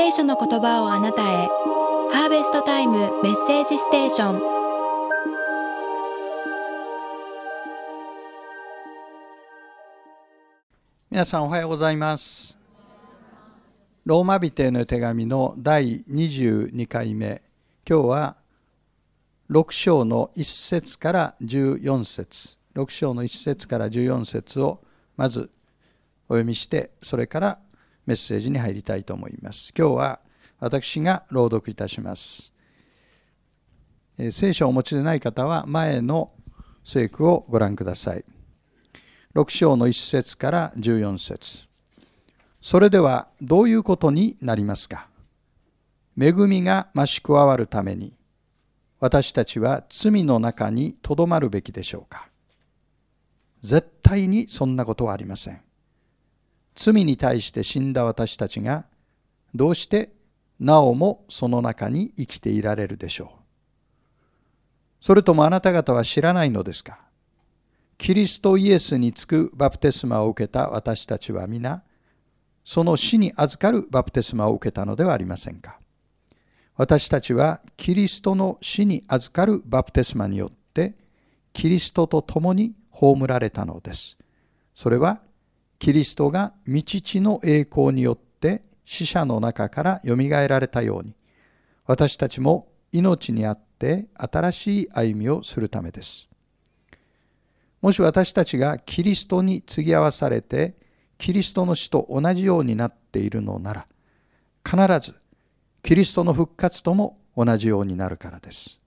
聖書の言葉をあなたへハーベストタイムメッセージステーション皆さんおはようございますローマ人への手紙の第22回目今日は6章の1節から14節6章の1節から14節をまずお読みしてそれからメッセージに入りたいと思います。今日は私が朗読いたします。え聖書をお持ちでない方は前の聖句をご覧ください。6章の1節から14節それではどういうことになりますか恵みが増し加わるために私たちは罪の中にとどまるべきでしょうか絶対にそんなことはありません。罪に対して死んだ私たちがどうしてなおもその中に生きていられるでしょうそれともあなた方は知らないのですかキリストイエスにつくバプテスマを受けた私たちは皆その死に預かるバプテスマを受けたのではありませんか私たちはキリストの死に預かるバプテスマによってキリストと共に葬られたのですそれはキリストが知地の栄光によって死者の中からよみがえられたように私たちも命にあって新しい歩みをするためです。もし私たちがキリストに継ぎ合わされてキリストの死と同じようになっているのなら必ずキリストの復活とも同じようになるからです。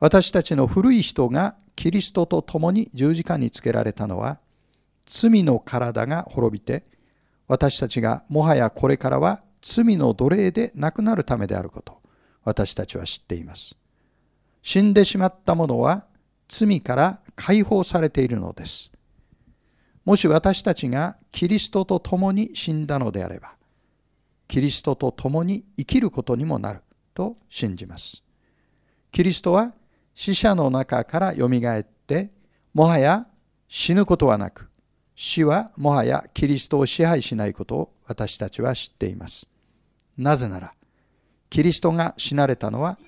私たちの古い人がキリストと共に十字架につけられたのは罪の体が滅びて私たちがもはやこれからは罪の奴隷でなくなるためであること私たちは知っています死んでしまった者は罪から解放されているのですもし私たちがキリストと共に死んだのであればキリストと共に生きることにもなると信じますキリストは死者の中からよみがえってもはや死ぬことはなく死はもはやキリストを支配しないことを私たちは知っています。なぜなら、キリストが死なれたのは、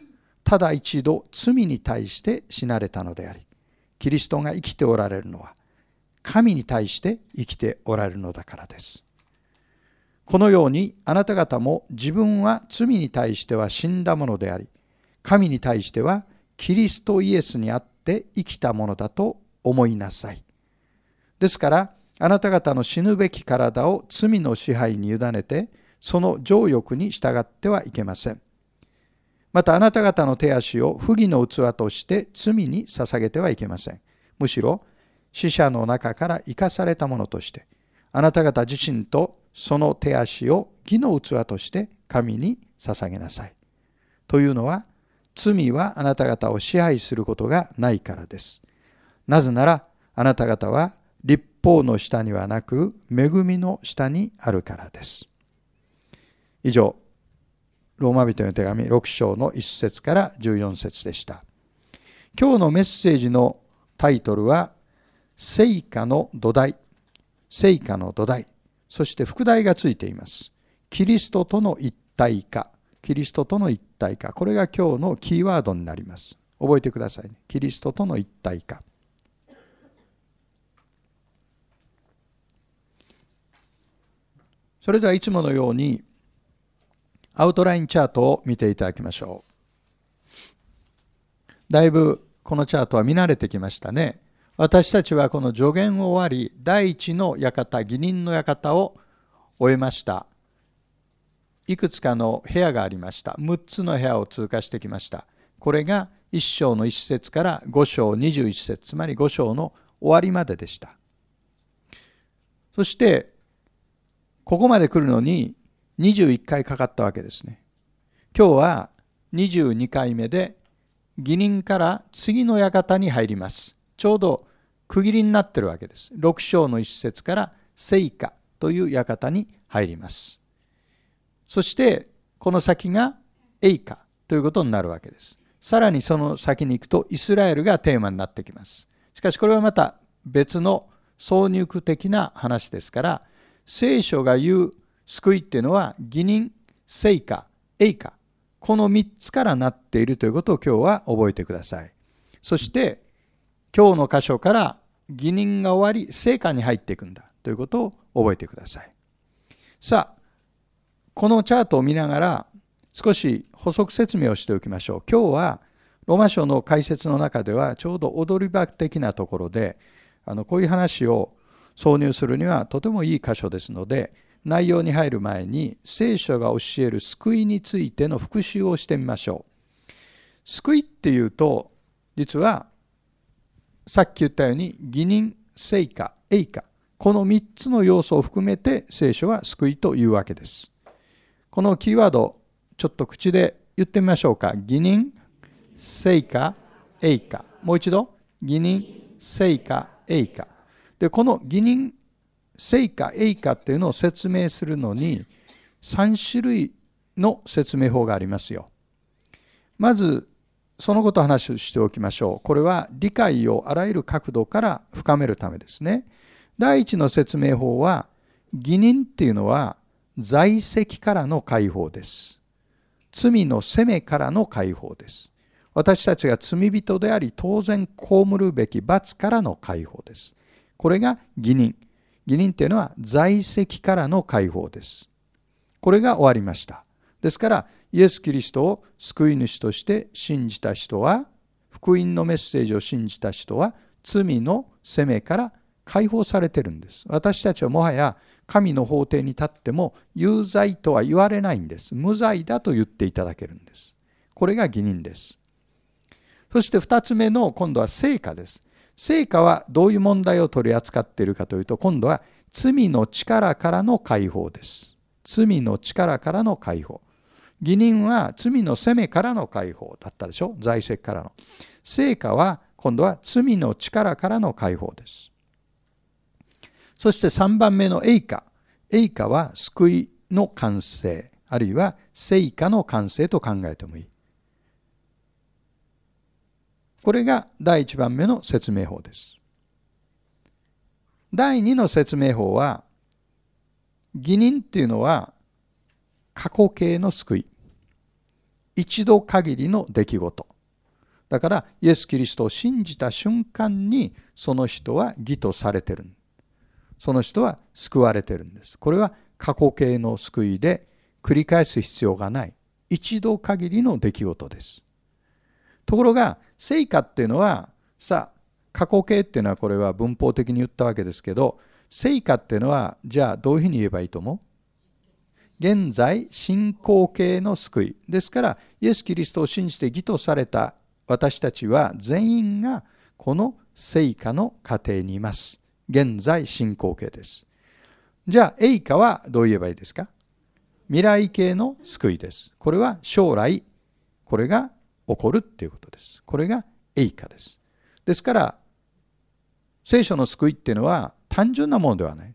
ただ一度罪に対して死なれたのであり、キリストが生きておられるのは、神に対して生きておられるのだからです。このようにあなた方も自分は罪に対しては死んだものであり、神に対してはキリストイエスにあって生きたものだと思いなさい。ですから、あなた方の死ぬべき体を罪の支配に委ねて、その情欲に従ってはいけません。またあなた方の手足を不義の器として罪に捧げてはいけません。むしろ死者の中から生かされたものとして、あなた方自身とその手足を義の器として神に捧げなさい。というのは、罪はあなた方を支配することがないからです。なぜなら、あなた方は法の下にはなく恵みの下にあるからです以上ローマ人の手紙6章の1節から14節でした今日のメッセージのタイトルは「成果の土台」「成果の土台」そして副題がついていますキリストとの一体化キリストとの一体化これが今日のキーワードになります覚えてください、キリストとの一体化それではいつものようにアウトラインチャートを見ていただきましょう。だいぶこのチャートは見慣れてきましたね。私たちはこの助言を終わり、第一の館、義人の館を終えました。いくつかの部屋がありました。6つの部屋を通過してきました。これが1章の1節から5章21節つまり5章の終わりまででした。そしてここまで来るのに21回かかったわけですね。今日は22回目で義人から次の館に入ります。ちょうど区切りになってるわけです。6章の一節から聖火という館に入ります。そしてこの先が栄華ということになるわけです。さらにその先に行くとイスラエルがテーマになってきます。しかしこれはまた別の挿入句的な話ですから聖書が言う救いっていうのは義人聖か栄かこの3つからなっているということを今日は覚えてくださいそして今日の箇所から義人が終わり聖果に入っていくんだということを覚えてくださいさあこのチャートを見ながら少し補足説明をしておきましょう今日はローマ書の解説の中ではちょうど踊り場的なところであのこういう話を挿入するにはとてもいい箇所ですので内容に入る前に聖書が教える救いについての復習をしてみましょう救いっていうと実はさっき言ったように義人聖果栄果この3つの要素を含めて聖書は救いというわけですこのキーワードちょっと口で言ってみましょうか義人聖果栄果もう一度義人聖果栄か。で、この義人、聖果、栄果っていうのを説明するのに、3種類の説明法がありますよ。まず、そのことを話をしておきましょう。これは理解をあらゆる角度から深めるためですね。第一の説明法は、義人っていうのは在籍からの解放です。罪の責めからの解放です。私たちが罪人であり当然被るべき罰からの解放です。これが義任義任というのは在籍からの解放ですこれが終わりましたですからイエス・キリストを救い主として信じた人は福音のメッセージを信じた人は罪の責めから解放されてるんです私たちはもはや神の法廷に立っても有罪とは言われないんです無罪だと言っていただけるんですこれが義任ですそして2つ目の今度は成果です聖果はどういう問題を取り扱っているかというと今度は罪の力からの解放です。罪の力からの解放。義人は罪の責めからの解放だったでしょ財政からの。成果は今度は罪の力からの解放です。そして3番目の栄華。栄華は救いの完成、あるいは成果の完成と考えてもいい。これが第1番目の説明法です。第2の説明法は、義人っていうのは過去形の救い。一度限りの出来事。だから、イエス・キリストを信じた瞬間に、その人は義とされてる。その人は救われてるんです。これは過去形の救いで、繰り返す必要がない。一度限りの出来事です。ところが成果っていうのはさあ過去形っていうのはこれは文法的に言ったわけですけど成果っていうのはじゃあどういうふうに言えばいいと思う現在信仰形の救いですからイエス・キリストを信じて義とされた私たちは全員がこの成果の過程にいます現在進行形ですじゃあ栄華はどう言えばいいですか未来形の救いですこれは将来これが起こるっていうことです。これが栄華です。ですから、聖書の救いっていうのは単純なものではない。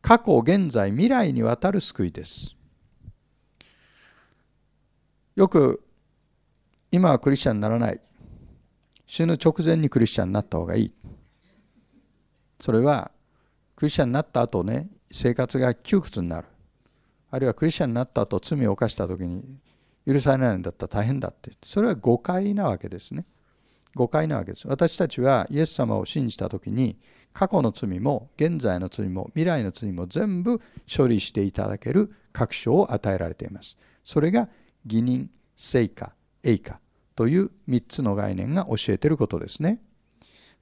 過去、現在、未来にわたる救いです。よく、今はクリスチャンにならない。死ぬ直前にクリスチャンになった方がいい。それは、クリスチャンになった後ね、生活が窮屈になる。あるいはクリスチャンになった後罪を犯した時に許されないんだったら大変だってそれは誤解なわけですね誤解なわけです私たちはイエス様を信じた時に過去の罪も現在の罪も未来の罪も全部処理していただける確証を与えられていますそれが義人聖果栄果という3つの概念が教えていることですね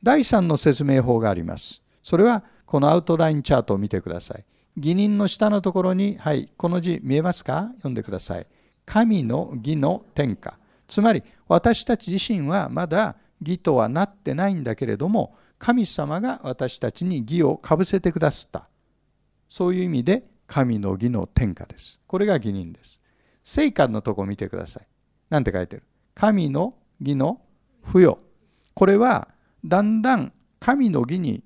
第3の説明法がありますそれはこのアウトラインチャートを見てください義人の下のところにはいこの字見えますか読んでください神の義の天下つまり私たち自身はまだ義とはなってないんだけれども神様が私たちに義をかぶせてくださったそういう意味で神の義の天下ですこれが義人です聖官のとこを見てください何て書いてる神の義の付与これはだんだん神の義に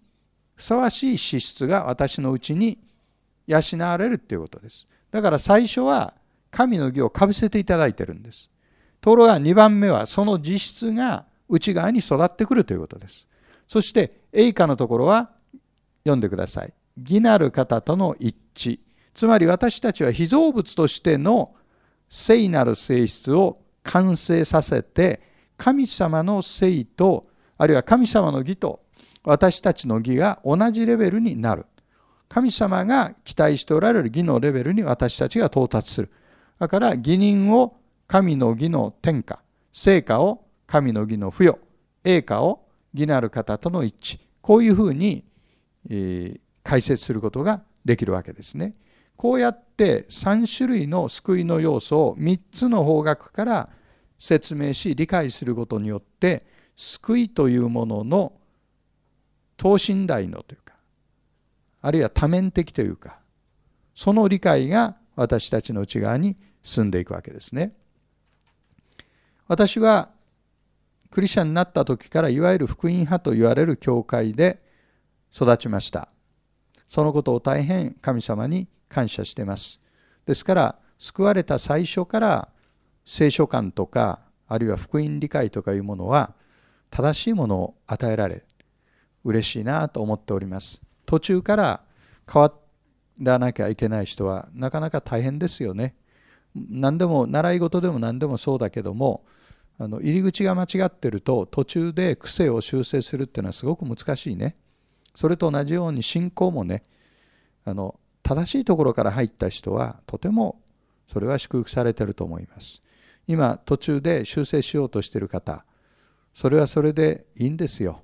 ふさわしい資質が私のうちに養われるっていうことですだから最初は神の義をかぶせていただいてるんです。ところが2番目はその実質が内側に育ってくるということです。そして栄華のところは読んでください。義なる方との一致。つまり私たちは被造物としての聖なる性質を完成させて神様の聖とあるいは神様の義と私たちの義が同じレベルになる神様が期待しておられる義のレベルに私たちが到達するだから義人を神の義の天下成果を神の義の付与栄華を義なる方との一致こういうふうに、えー、解説することができるわけですね。こうやって3種類の救いの要素を3つの方角から説明し理解することによって救いというものの等身大のというかあるいは多面的というかその理解が私たちの内側に住んでいくわけですね。私はクリスチャンになった時からいわゆる福音派と言われる教会で育ちました。そのことを大変神様に感謝しています。ですから救われた最初から聖書観とかあるいは福音理解とかいうものは正しいものを与えられ嬉しいなと思っております。途中から変わっらなきゃいけない人はなかなか大変ですよね。何でも習い事でも何でもそうだけどもあの入り口が間違ってると途中で癖を修正するっていうのはすごく難しいね。それと同じように信仰もねあの正しいところから入った人はとてもそれは祝福されてると思います。今途中で修正しようとしてる方それはそれでいいんですよ。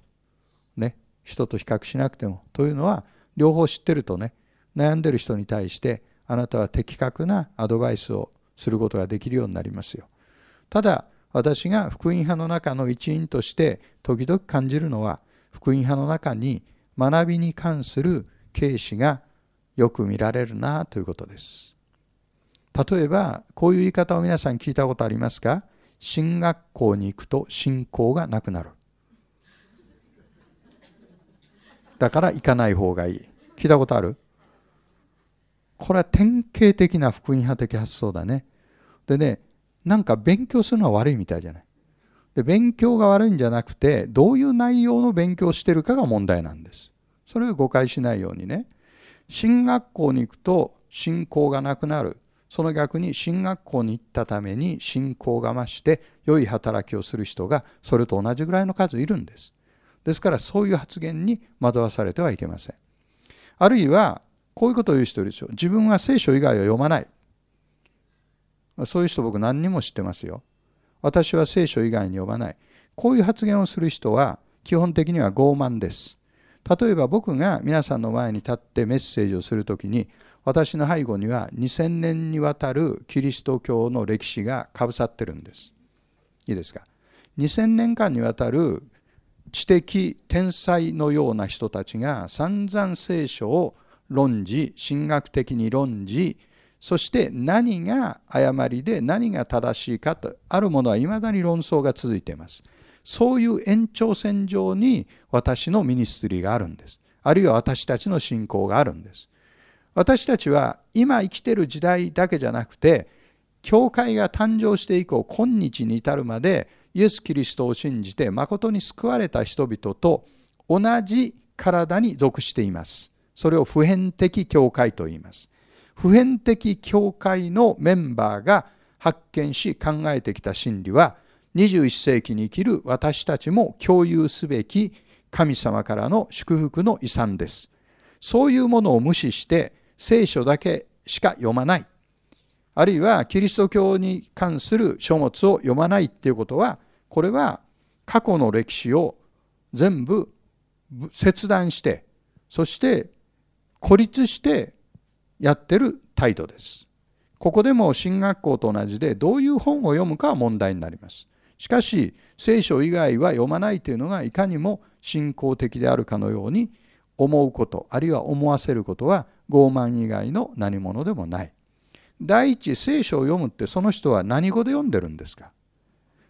ね人と比較しなくても。というのは両方知ってるとね悩んでる人に対してあなたは的確なアドバイスをすることができるようになりますよただ私が福音派の中の一員として時々感じるのは福音派の中に学びに関する軽視がよく見られるなということです例えばこういう言い方を皆さん聞いたことありますか進学校に行くと信仰がなくなるだから行かない方がいい聞いたことあるこれは典型的な福音派的発想だね。でね、なんか勉強するのは悪いみたいじゃない。で勉強が悪いんじゃなくて、どういう内容の勉強をしてるかが問題なんです。それを誤解しないようにね。進学校に行くと信仰がなくなる。その逆に進学校に行ったために信仰が増して良い働きをする人がそれと同じぐらいの数いるんです。ですからそういう発言に惑わされてはいけません。あるいはこういうことを言う人いるでしょ。自分は聖書以外は読まない。そういう人僕何にも知ってますよ。私は聖書以外に読まない。こういう発言をする人は基本的には傲慢です。例えば僕が皆さんの前に立ってメッセージをするときに私の背後には2000年にわたるキリスト教の歴史がかぶさってるんです。いいですか。2000年間にわたる知的天才のような人たちが散々聖書を論じ神学的に論じそして何が誤りで何が正しいかとあるものはいまだに論争が続いていますそういう延長線上に私のミニストリーがあるんですあるいは私たちの信仰があるんです私たちは今生きている時代だけじゃなくて教会が誕生して以降今日に至るまでイエス・キリストを信じて誠に救われた人々と同じ体に属しています。それを普遍的教会と言います普遍的教会のメンバーが発見し考えてきた真理は21世紀に生きる私たちも共有すべき神様からの祝福の遺産ですそういうものを無視して聖書だけしか読まないあるいはキリスト教に関する書物を読まないっていうことはこれは過去の歴史を全部切断してそして孤立してやってる態度です。ここでも進学校と同じでどういう本を読むかは問題になります。しかし聖書以外は読まないというのがいかにも信仰的であるかのように思うことあるいは思わせることは傲慢以外の何者でもない。第一聖書を読むってその人は何語で読んでるんですか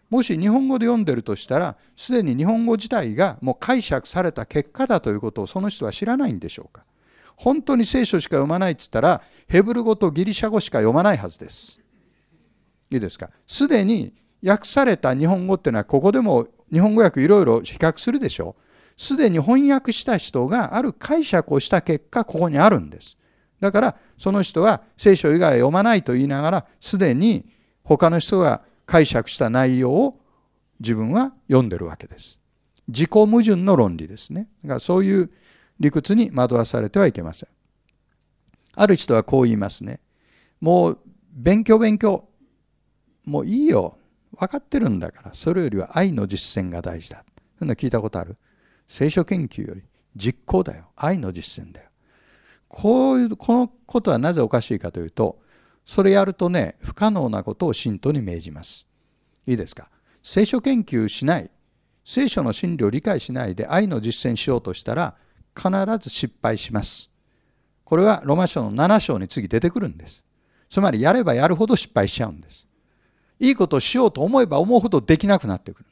もし日本語で読んでるとしたらすでに日本語自体がもう解釈された結果だということをその人は知らないんでしょうか本当に聖書しか読まないって言ったらヘブル語とギリシャ語しか読まないはずです。いいですかすでに訳された日本語っていうのはここでも日本語訳いろいろ比較するでしょう。すでに翻訳した人がある解釈をした結果ここにあるんです。だからその人は聖書以外読まないと言いながらすでに他の人が解釈した内容を自分は読んでるわけです。自己矛盾の論理ですね。だからそういう理屈に惑わされてはいけません。ある人はこう言いますね。もう勉強勉強。もういいよ。分かってるんだから。それよりは愛の実践が大事だ。そんな聞いたことある聖書研究より実行だよ。愛の実践だよ。こういう、このことはなぜおかしいかというと、それやるとね、不可能なことを信徒に命じます。いいですか。聖書研究しない。聖書の真理を理解しないで愛の実践しようとしたら、必ず失敗します。これはロマ書の7章に次出てくるんです。つまりやればやるほど失敗しちゃうんです。いいことをしようと思えば思うほどできなくなってくる。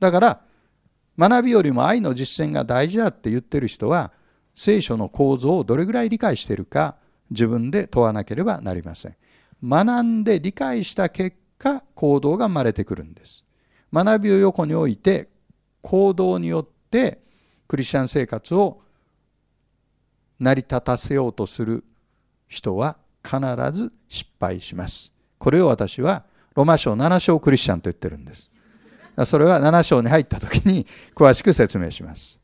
だから学びよりも愛の実践が大事だって言ってる人は聖書の構造をどれぐらい理解しているか自分で問わなければなりません。学んで理解した結果行動が生まれてくるんです。学びを横に置いて行動によってクリスチャン生活を成り立たせようとする人は必ず失敗します。これを私はロマ書7章クリスチャンと言ってるんです。それは7章に入った時に詳しく説明します。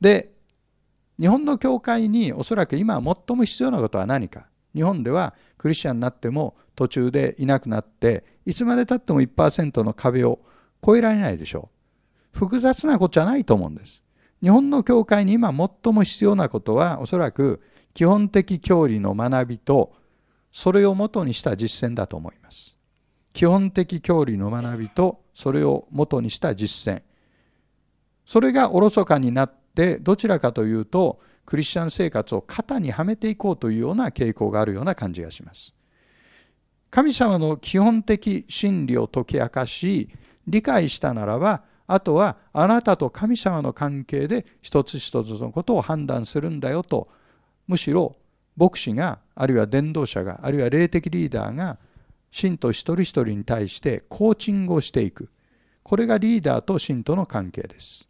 で、日本の教会におそらく今最も必要なことは何か。日本ではクリスチャンになっても途中でいなくなっていつまでたっても1%の壁を越えられないでしょう。複雑なことじゃないと思うんです。日本の教会に今最も必要なことはおそらく基本的教理の学びとそれをもとにした実践だと思います。基本的教理の学びとそれをもとにした実践それがおろそかになってどちらかというとクリスチャン生活を肩にはめていこうというような傾向があるような感じがします。神様の基本的真理を解き明かし理解したならばあとはあなたと神様の関係で一つ一つのことを判断するんだよとむしろ牧師があるいは伝道者があるいは霊的リーダーが信徒一人一人に対してコーチングをしていくこれがリーダーと信徒の関係です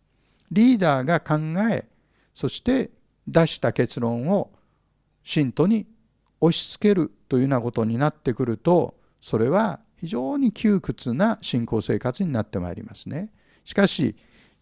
リーダーが考えそして出した結論を信徒に押し付けるというようなことになってくるとそれは非常に窮屈な信仰生活になってまいりますね。しかし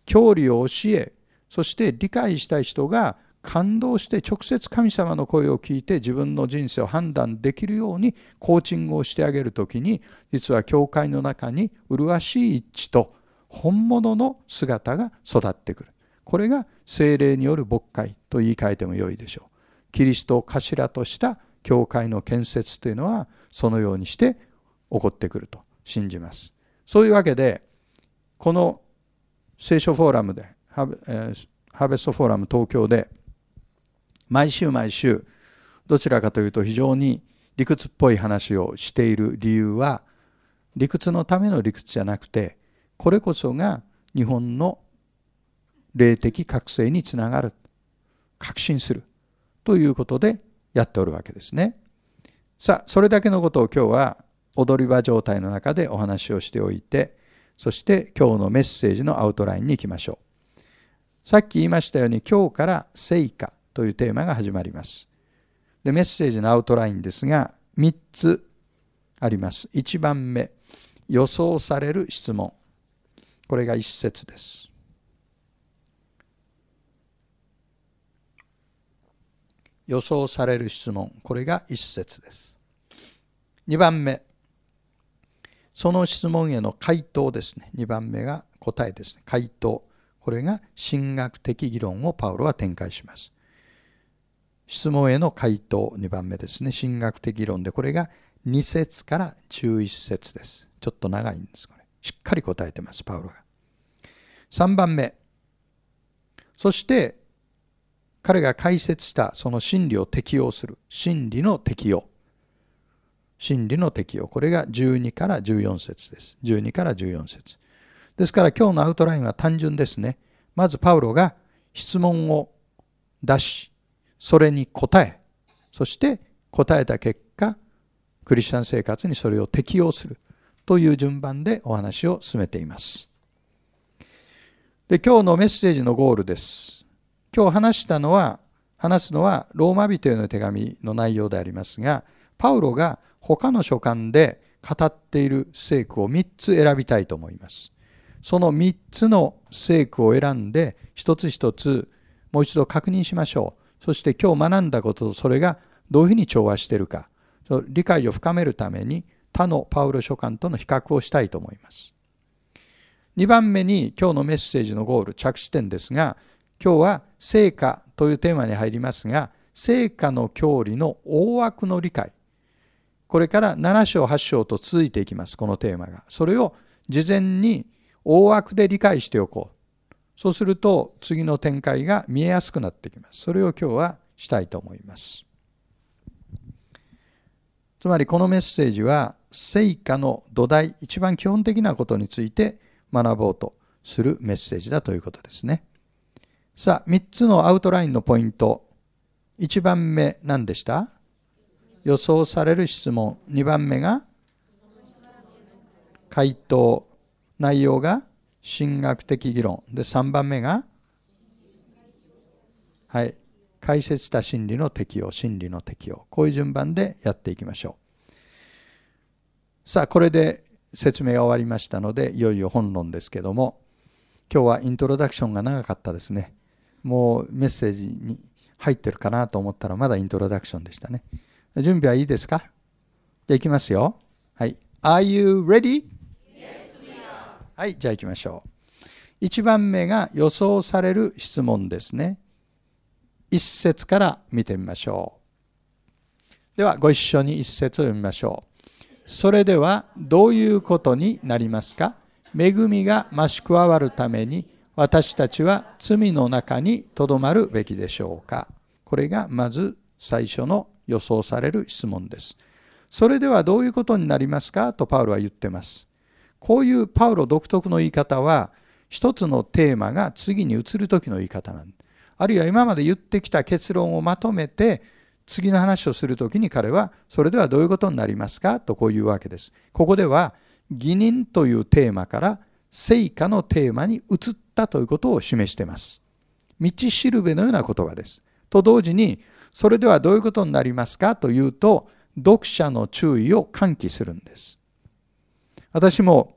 教理を教えそして理解したい人が感動して直接神様の声を聞いて自分の人生を判断できるようにコーチングをしてあげる時に実は教会の中に麗しい一致と本物の姿が育ってくるこれが精霊による牧会と言い換えてもよいでしょうキリストを頭とした教会の建設というのはそのようにして起こってくると信じますそういうわけでこの聖書フォーラムでハー,、えー、ハーベストフォーラム東京で毎週毎週どちらかというと非常に理屈っぽい話をしている理由は理屈のための理屈じゃなくてこれこそが日本の霊的覚醒につながる確信するということでやっておるわけですね。さあそれだけのことを今日は踊り場状態の中でお話をしておいてそして今日のメッセージのアウトラインに行きましょう。さっき言いましたように今日から成果というテーマが始まります。でメッセージのアウトラインですが3つあります。1番目予想される質問これが1節です。予想される質問これが1節です。2番目その質問への回答ですね。2番目が答えですね。回答。これが神学的議論をパウロは展開します。質問への回答2番目ですね。神学的議論でこれが2節から11節です。ちょっと長いんです。これしっかり答えてます、パウロが。3番目。そして彼が解説したその真理を適用する。真理の適用。真理の適用。これが12から14節です。12から14節ですから今日のアウトラインは単純ですね。まずパウロが質問を出し、それに答え、そして答えた結果、クリスチャン生活にそれを適用するという順番でお話を進めています。で、今日のメッセージのゴールです。今日話したのは、話すのはローマ人への手紙の内容でありますが、パウロが他の書簡で語っている聖句を3つ選びたいと思います。その3つの聖句を選んで一つ一つもう一度確認しましょう。そして今日学んだこととそれがどういうふうに調和しているか理解を深めるために他のパウロ書簡との比較をしたいと思います。2番目に今日のメッセージのゴール着地点ですが今日は「成果」というテーマに入りますが成果の教理の大枠の理解これから7章8章と続いていきますこのテーマがそれを事前に大枠で理解しておこうそうすると次の展開が見えやすくなってきますそれを今日はしたいと思いますつまりこのメッセージは成果の土台一番基本的なことについて学ぼうとするメッセージだということですねさあ3つのアウトラインのポイント1番目何でした予想される質問2番目が回答内容が神学的議論で3番目がはい解説した真理の適用心理の適用こういう順番でやっていきましょうさあこれで説明が終わりましたのでいよいよ本論ですけども今日はイントロダクションが長かったですねもうメッセージに入ってるかなと思ったらまだイントロダクションでしたね。準備はいいですかじゃあいきますよ。はい。Are you ready? Yes, we are. はい、じゃあいきましょう。1番目が予想される質問ですね。一節から見てみましょう。では、ご一緒に一節を読みましょう。それでは、どういうことになりますか恵みが増し加わるために、私たちは罪の中にとどまるべきでしょうかこれがまず最初の予想される質問です。それではどういうことになりますかとパウロは言ってます。こういうパウロ独特の言い方は、一つのテーマが次に移る時の言い方なんあるいは今まで言ってきた結論をまとめて、次の話をする時に彼は、それではどういうことになりますかとこういうわけです。ここでは、義人というテーマから、成果のテーマに移ったということを示しています。道しるべのような言葉です。と同時に、それではどういうことになりますかというと、読者の注意を喚起するんです。私も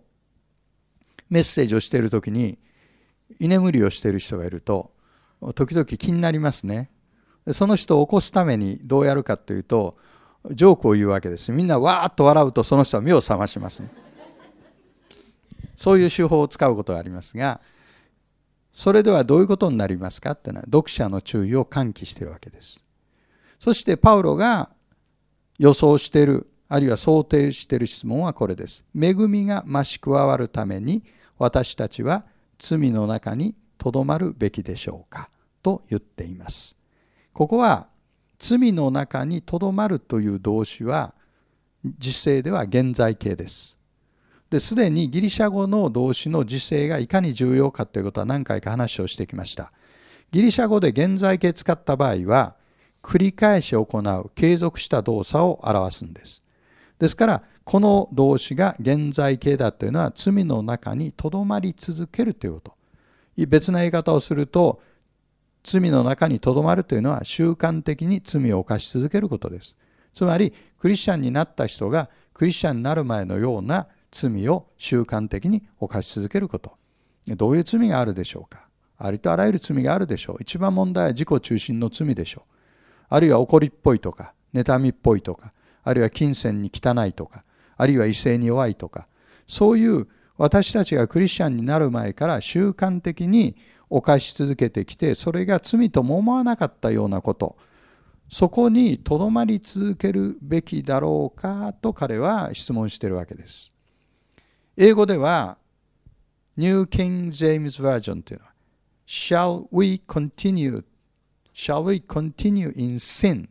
メッセージをしている時に、居眠りをしている人がいると、時々気になりますね。その人を起こすためにどうやるかというと、ジョークを言うわけです。みんなわーっと笑うと、その人は目を覚まします、ね。そういう手法を使うことがありますが、それではどういうことになりますかっていうのは、読者の注意を喚起しているわけです。そしてパウロが予想しているあるいは想定している質問はこれです。恵みが増し加わるために私たちは罪の中にとどまるべきでしょうかと言っています。ここは罪の中にとどまるという動詞は時世では現在形です。ですでにギリシャ語の動詞の時世がいかに重要かということは何回か話をしてきました。ギリシャ語で現在形使った場合は繰り返し行う継続した動作を表すんです。ですからこの動詞が現在形だというのは罪の中にとどまり続けるということ別な言い方をすると罪の中にとどまるというのは習慣的に罪を犯し続けることですつまりクリスチャンになった人がクリスチャンになる前のような罪を習慣的に犯し続けることどういう罪があるでしょうかありとあらゆる罪があるでしょう一番問題は自己中心の罪でしょうあるいは怒りっぽいとか妬みっぽいとかあるいは金銭に汚いとかあるいは異性に弱いとかそういう私たちがクリスチャンになる前から習慣的に犯し続けてきてそれが罪とも思わなかったようなことそこにとどまり続けるべきだろうかと彼は質問しているわけです。英語では New King James Version というのは Shall we continue shall we continue in sin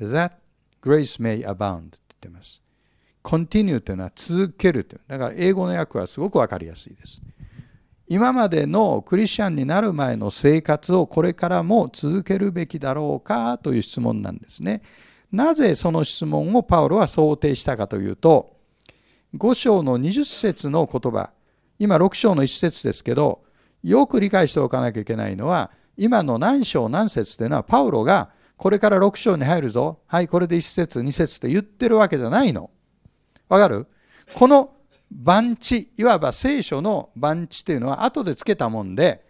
that grace may abound って言ってます。continue というのは続けるという。だから英語の訳はすごくわかりやすいです。今までのクリスチャンになる前の生活をこれからも続けるべきだろうかという質問なんですね。なぜその質問をパウロは想定したかというと、5章の20節の言葉、今6章の1節ですけど、よく理解しておかなきゃいけないのは、今の何章何節というのはパウロがこれから6章に入るぞはいこれで1節2節って言ってるわけじゃないの。わかるこの番地いわば聖書の番地というのは後でつけたもんで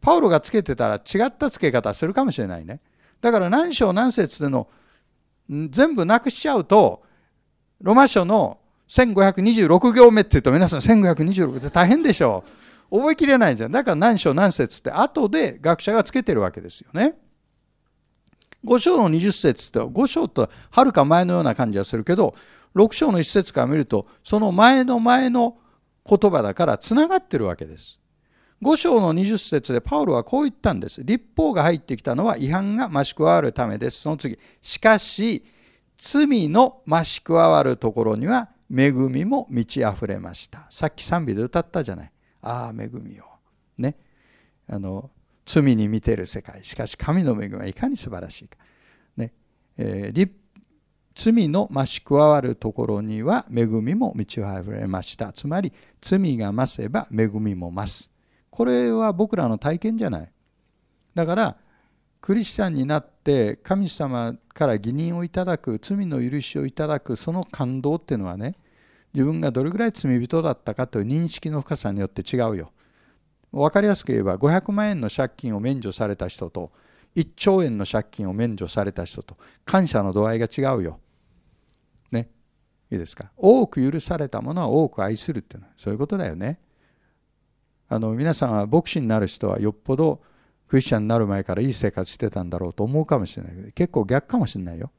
パウロがつけてたら違ったつけ方するかもしれないね。だから何章何節での全部なくしちゃうとロマ書の1526行目っていうと皆さん1526って大変でしょう。覚えきれないじゃん。だから何章何節って後で学者がつけてるわけですよね。5章の20節って5章とはるか前のような感じがするけど6章の1節から見るとその前の前の言葉だからつながってるわけです。5章の20節でパウロはこう言ったんです。立法が入ってきたのは違反が増し加わるためです。その次。しかし、罪の増し加わるところには恵みも満ち溢れました。さっき賛美で歌ったじゃない。ああ恵みをねあの罪に見てる世界しかし神の恵みはいかに素晴らしいか、ねえー、罪の増し加わるところには恵みも満ち溢れましたつまり罪が増せば恵みも増すこれは僕らの体験じゃないだからクリスチャンになって神様から義人をいただく罪の許しをいただくその感動っていうのはね自分がどれぐらい罪人だったかという認識の深さによって違うよ。分かりやすく言えば500万円の借金を免除された人と1兆円の借金を免除された人と感謝の度合いが違うよ。ね。いいですか。多く許されたものは多く愛するっていうのはそういうことだよね。あの皆さんは牧師になる人はよっぽどクリスチャンになる前からいい生活してたんだろうと思うかもしれないけど結構逆かもしれないよ。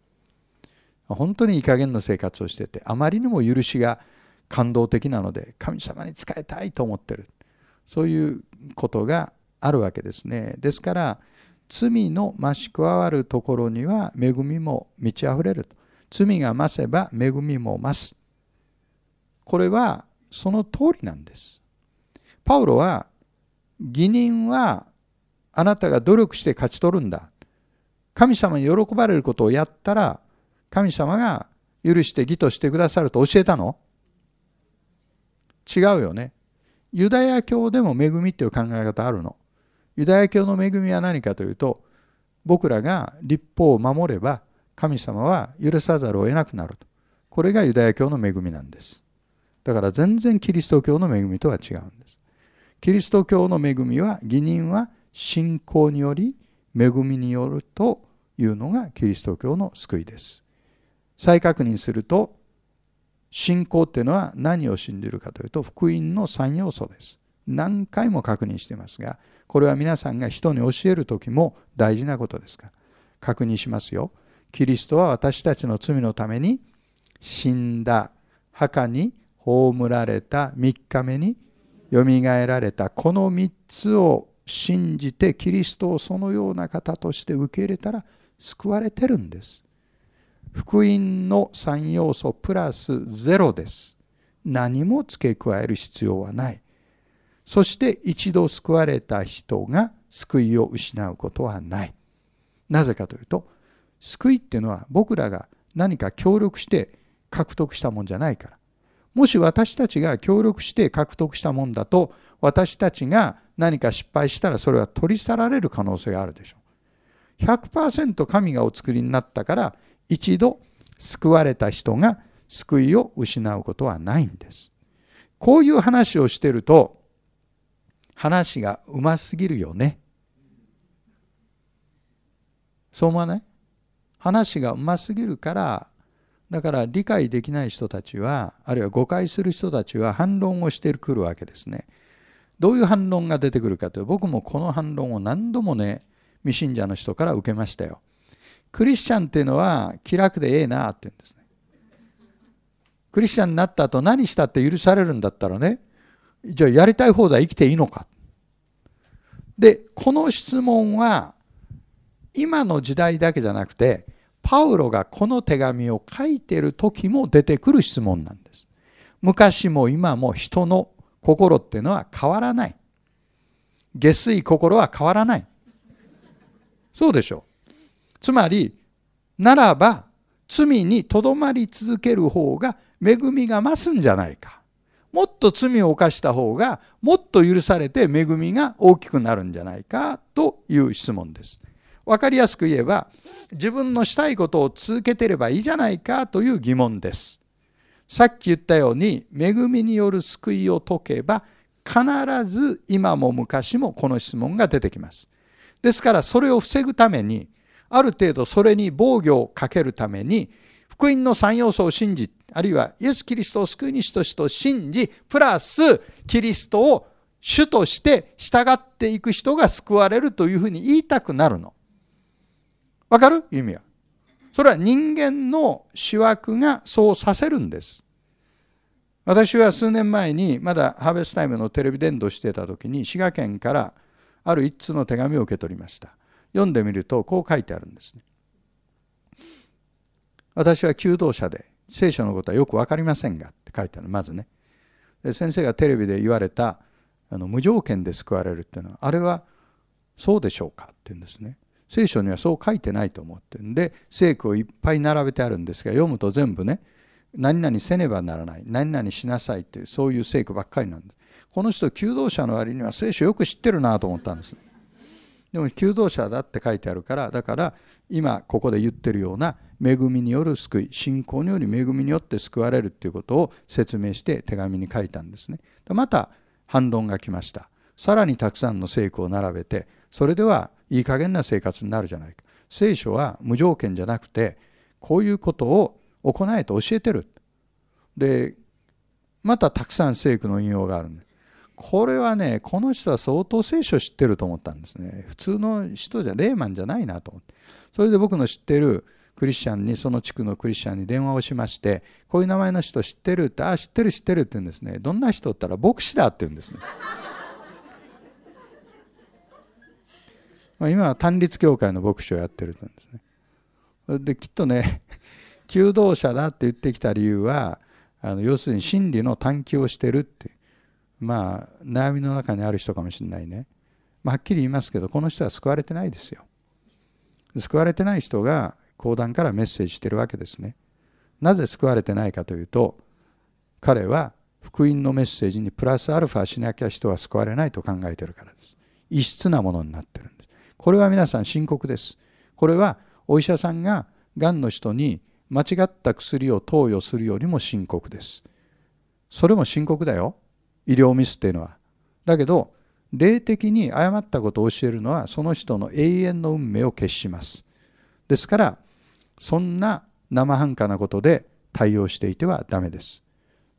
本当にいい加減な生活をしててあまりにも許しが感動的なので神様に仕えたいと思ってるそういうことがあるわけですねですから罪の増し加わるところには恵みも満ち溢れると罪が増せば恵みも増すこれはその通りなんですパウロは義人はあなたが努力して勝ち取るんだ神様に喜ばれることをやったら神様が許して義としてくださると教えたの違うよね。ユダヤ教でも恵みっていう考え方あるの。ユダヤ教の恵みは何かというと僕らが立法を守れば神様は許さざるを得なくなると。これがユダヤ教の恵みなんです。だから全然キリスト教の恵みとは違うんです。キリスト教の恵みは義人は信仰により恵みによるというのがキリスト教の救いです。再確認すると信仰っていうのは何を信じるかというと福音の3要素です。何回も確認していますがこれは皆さんが人に教える時も大事なことですから確認しますよ。キリストは私たちの罪のために死んだ墓に葬られた3日目によみがえられたこの3つを信じてキリストをそのような方として受け入れたら救われてるんです。福音の3要素プラスロです。何も付け加える必要はない。そして一度救われた人が救いを失うことはない。なぜかというと、救いっていうのは僕らが何か協力して獲得したもんじゃないから。もし私たちが協力して獲得したもんだと、私たちが何か失敗したらそれは取り去られる可能性があるでしょう。100%神がお作りになったから一度救われた人が救いを失うことはないんです。こういう話をしてると話がうますぎるよね。そう思わない話がうますぎるからだから理解できない人たちはあるいは誤解する人たちは反論をしてくるわけですね。どういう反論が出てくるかというと僕もこの反論を何度もね未信者の人から受けましたよ。クリスチャンっていうのは気楽でええなって言うんですね。クリスチャンになった後何したって許されるんだったらね、じゃあやりたい放題生きていいのか。で、この質問は今の時代だけじゃなくて、パウロがこの手紙を書いてる時も出てくる質問なんです。昔も今も人の心っていうのは変わらない。下水心は変わらない。そうでしょう。つまり、ならば、罪にとどまり続ける方が恵みが増すんじゃないか。もっと罪を犯した方がもっと許されて恵みが大きくなるんじゃないかという質問です。わかりやすく言えば自分のしたいことを続けてればいいじゃないかという疑問です。さっき言ったように恵みによる救いを解けば必ず今も昔もこの質問が出てきます。ですからそれを防ぐためにある程度それに防御をかけるために、福音の3要素を信じ、あるいはイエス・キリストを救い主として信じ、プラスキリストを主として従っていく人が救われるというふうに言いたくなるの。わかる意味は。それは人間の主枠がそうさせるんです。私は数年前にまだハーベスタイムのテレビ伝道してた時に滋賀県からある一通の手紙を受け取りました。読んでみるとこう書いてあるんですね。私は求道者で聖書のことはよく分かりませんがって書いてあるまずね。で先生がテレビで言われたあの無条件で救われるっていうのはあれはそうでしょうかって言うんですね。聖書にはそう書いてないと思ってんで聖句をいっぱい並べてあるんですが読むと全部ね何々せねばならない何々しなさいっていうそういう聖句ばっかりなんです。この人求道者の割には聖書よく知ってるなと思ったんですでも求道者だって書いてあるからだから今ここで言ってるような恵みによる救い信仰により恵みによって救われるっていうことを説明して手紙に書いたんですね。また反論が来ました。さらにたくさんの聖句を並べてそれではいい加減な生活になるじゃないか。聖書は無条件じゃなくてこういうことを行えと教えてる。でまたたくさん聖句の引用があるんです。これはねこの人は相当聖書知ってると思ったんですね普通の人じゃレーマンじゃないなと思ってそれで僕の知ってるクリスチャンにその地区のクリスチャンに電話をしましてこういう名前の人知ってるってああ知ってる知ってるって言うんですねどんな人ったら牧師だって言うんですねま今は単立教会の牧師をやってるんですねできっとね 求道者だって言ってきた理由はあの要するに真理の探求をしてるってまあ、悩みの中にある人かもしれないね。まあ、はっきり言いますけど、この人は救われてないですよ。救われてない人が講談からメッセージしてるわけですね。なぜ救われてないかというと、彼は福音のメッセージにプラスアルファしなきゃ人は救われないと考えてるからです。異質なものになってるんです。これは皆さん深刻です。これはお医者さんががんの人に間違った薬を投与するよりも深刻です。それも深刻だよ。医療ミスっていうのはだけど霊的に誤ったことを教えるのはその人の永遠の運命を決しますですからそんな生半可なことで対応していてはダメです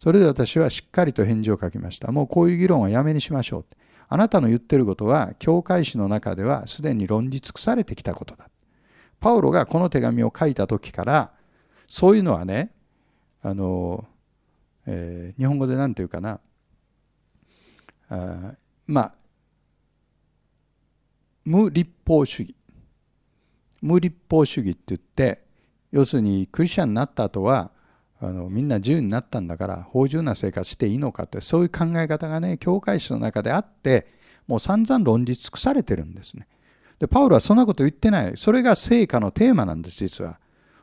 それで私はしっかりと返事を書きましたもうこういう議論はやめにしましょうあなたの言ってることは教会史の中ではすでに論じ尽くされてきたことだパウロがこの手紙を書いた時からそういうのはねあの、えー、日本語で何て言うかなあまあ無立法主義無立法主義って言って要するにクリスチャンになった後はあのみんな自由になったんだから法醇な生活していいのかってそういう考え方がね教会史の中であってもう散々論じ尽くされてるんですね。でパウロはそんなこと言ってないそれが成果のテーマなんです実は。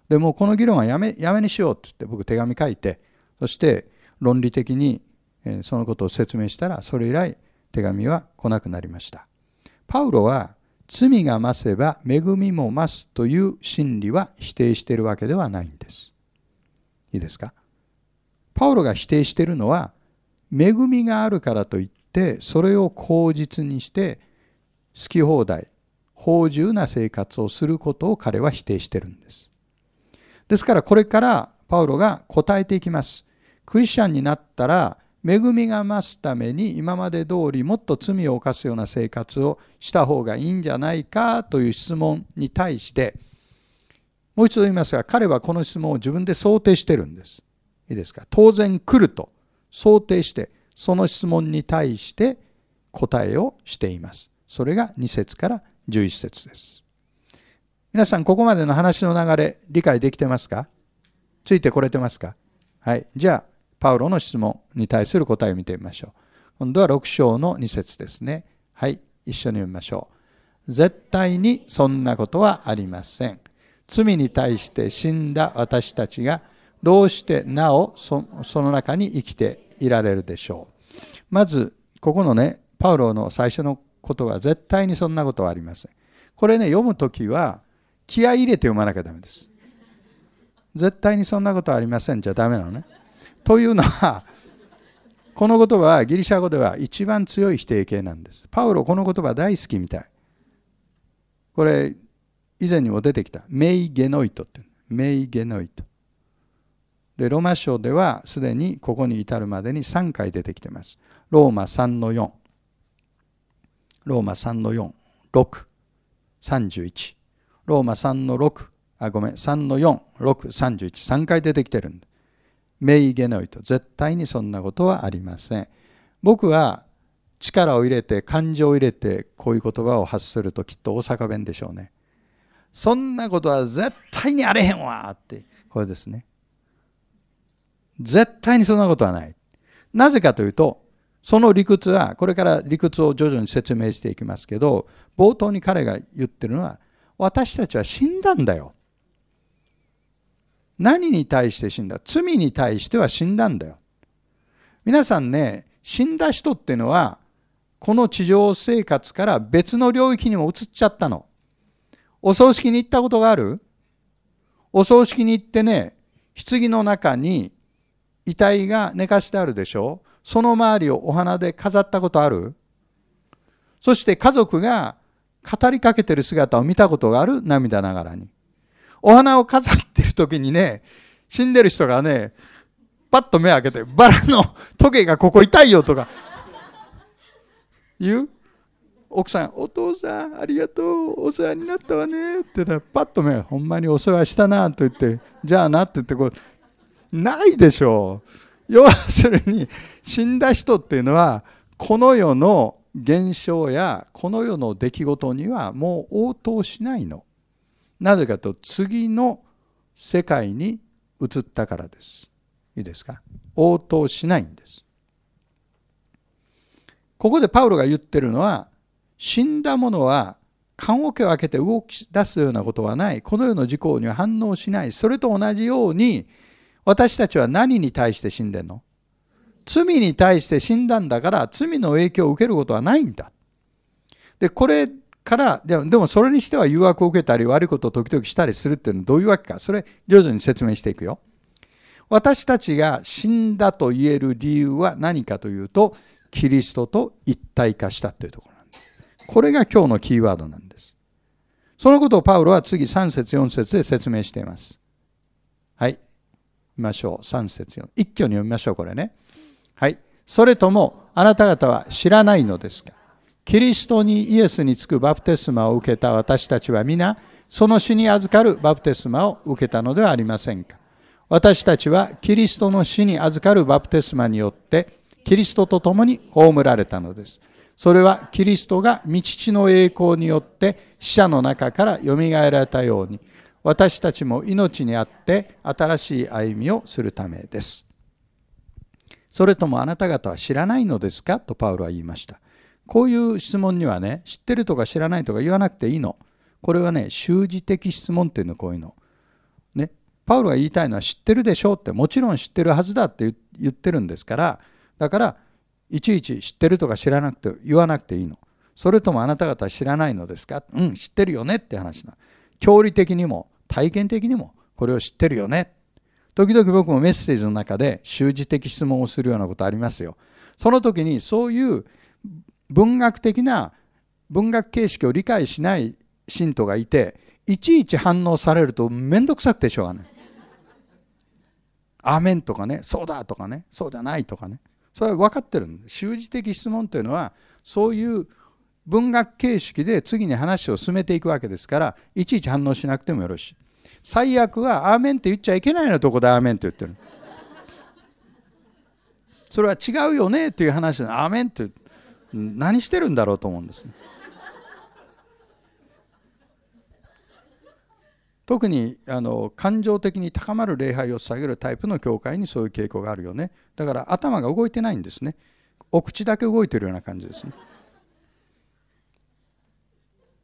でもうこの議論はやめやめにしようって言って僕手紙書いてそして論理的にそのことを説明したらそれ以来手紙は来なくなりましたパウロは罪が増せば恵みも増すという真理は否定しているわけではないんですいいですかパウロが否定しているのは恵みがあるからといってそれを口実にして好き放題芳醇な生活をすることを彼は否定してるんです。ですからこれからパウロが答えていきます。クリスチャンになったら恵みが増すために今まで通りもっと罪を犯すような生活をした方がいいんじゃないかという質問に対してもう一度言いますが彼はこの質問を自分で想定してるんです。いいですか当然来ると想定してその質問に対して答えをしています。それが2節から11節です。皆さんここまでの話の流れ理解できてますかついてこれてますかはい。じゃあパウロの質問に対する答えを見てみましょう。今度は6章の2節ですね。はい、一緒に読みましょう。絶対にそんなことはありません。罪に対して死んだ私たちがどうしてなおその中に生きていられるでしょう。まず、ここのね、パウロの最初のことは絶対にそんなことはありません。これね、読むときは気合い入れて読まなきゃダメです。絶対にそんなことはありませんじゃダメなのね。というのは、この言葉はギリシャ語では一番強い否定形なんです。パウロ、この言葉大好きみたい。これ、以前にも出てきた、メイ・ゲノイトって、メイ・ゲノイト。で、ローマ書ではすでにここに至るまでに3回出てきてます。ローマ3の4、ローマ3の4、6、31、ローマ3の6、あ、ごめん、3の4、6、31、3回出てきてるんでめいげのいと絶対にそんなことはありません僕は力を入れて感情を入れてこういう言葉を発するときっと大阪弁でしょうねそんなことは絶対にあれへんわってこれですね絶対にそんなことはないなぜかというとその理屈はこれから理屈を徐々に説明していきますけど冒頭に彼が言ってるのは私たちは死んだんだよ何に対して死んだ罪に対しては死んだんだよ。皆さんね、死んだ人っていうのは、この地上生活から別の領域にも移っちゃったの。お葬式に行ったことがあるお葬式に行ってね、棺の中に遺体が寝かしてあるでしょその周りをお花で飾ったことあるそして家族が語りかけてる姿を見たことがある涙ながらに。お花を飾ってる時にね、死んでる人がね、パッと目開けて、バラの時計がここ痛いよとか、言う奥さん、お父さん、ありがとう、お世話になったわねって言ったら、パッと目、ほんまにお世話したなと言って、じゃあなって言ってこう、ないでしょう。要するに、死んだ人っていうのは、この世の現象や、この世の出来事にはもう応答しないの。なぜかと次の世界に移ったからです。いいですか応答しないんです。ここでパウロが言ってるのは死んだ者は棺桶を開けて動き出すようなことはないこの世の事故には反応しないそれと同じように私たちは何に対して死んでんの罪に対して死んだんだから罪の影響を受けることはないんだ。でこれから、でもでもそれにしては誘惑を受けたり悪いことを時々したりするっていうのはどういうわけか、それ徐々に説明していくよ。私たちが死んだと言える理由は何かというと、キリストと一体化したというところなんです。これが今日のキーワードなんです。そのことをパウロは次3節4節で説明しています。はい。見ましょう。3節4。一挙に読みましょう、これね。はい。それとも、あなた方は知らないのですかキリストにイエスにつくバプテスマを受けた私たちは皆、その死に預かるバプテスマを受けたのではありませんか。私たちはキリストの死に預かるバプテスマによって、キリストと共に葬られたのです。それはキリストが御父の栄光によって死者の中からよみがえられたように、私たちも命にあって新しい歩みをするためです。それともあなた方は知らないのですかとパウロは言いました。こういう質問にはね、知ってるとか知らないとか言わなくていいの。これはね、習字的質問っていうの、こういうの。ね、パウロが言いたいのは知ってるでしょうって、もちろん知ってるはずだって言ってるんですから、だから、いちいち知ってるとか知らなくて言わなくていいの。それともあなた方知らないのですかうん、知ってるよねって話な。教理的にも体験的にもこれを知ってるよね。時々僕もメッセージの中で習字的質問をするようなことありますよ。その時にそういう文学的な文学形式を理解しない信徒がいていちいち反応されると面倒くさくてしょうがない。アーメンとかねそうだとかねそうじゃないとかねそれは分かってるんです習字的質問というのはそういう文学形式で次に話を進めていくわけですからいちいち反応しなくてもよろしい最悪は「アーメン」って言っちゃいけないのとこで「アーメン」って言ってるそれは違うよねという話で「アーメン」って言って何してるんだろうと思うんです、ね、特にあの感情的に高まる礼拝を下げるタイプの教会にそういう傾向があるよねだから頭が動いてないんですねお口だけ動いてるような感じですね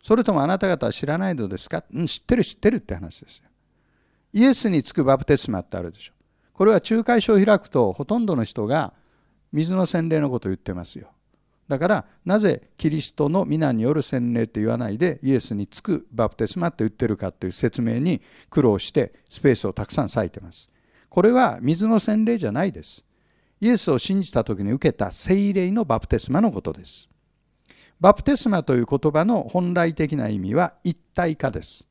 それともあなた方は知らないのですか、うん、知ってる知ってるって話ですよイエスにつくバプテスマってあるでしょこれは仲介書を開くとほとんどの人が水の洗礼のことを言ってますよだからなぜキリストの皆による洗礼と言わないでイエスにつくバプテスマって言ってるかという説明に苦労してスペースをたくさん割いてます。これは水の洗礼じゃないです。イエスを信じた時に受けた聖霊のバプテスマのことです。バプテスマという言葉の本来的な意味は一体化です。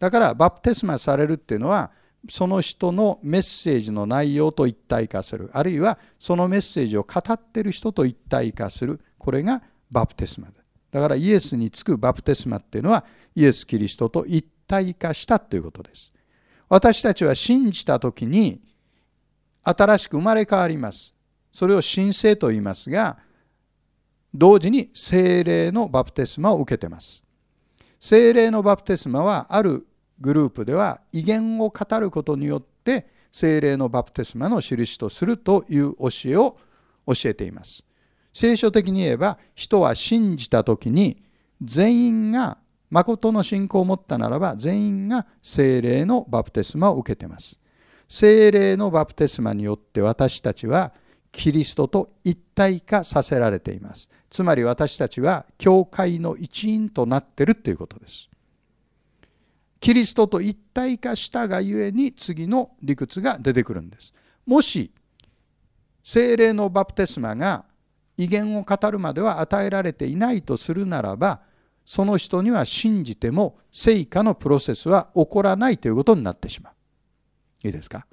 だからバプテスマされるっていうのはその人のメッセージの内容と一体化するあるいはそのメッセージを語ってる人と一体化するこれがバプテスマだからイエスにつくバプテスマっていうのはイエス・キリストと一体化したということです私たちは信じた時に新しく生まれ変わりますそれを神聖と言いますが同時に精霊のバプテスマを受けてます精霊のバプテスマはあるグループでは威厳を語ることによって精霊のバプテスマの印とするという教えを教えています聖書的に言えば人は信じた時に全員が誠の信仰を持ったならば全員が精霊のバプテスマを受けています精霊のバプテスマによって私たちはキリストと一体化させられていますつまり私たちは教会の一員となっているということですキリストと一体化したがゆえに次の理屈が出てくるんです。もし精霊のバプテスマが威厳を語るまでは与えられていないとするならばその人には信じても成果のプロセスは起こらないということになってしまう。いいですか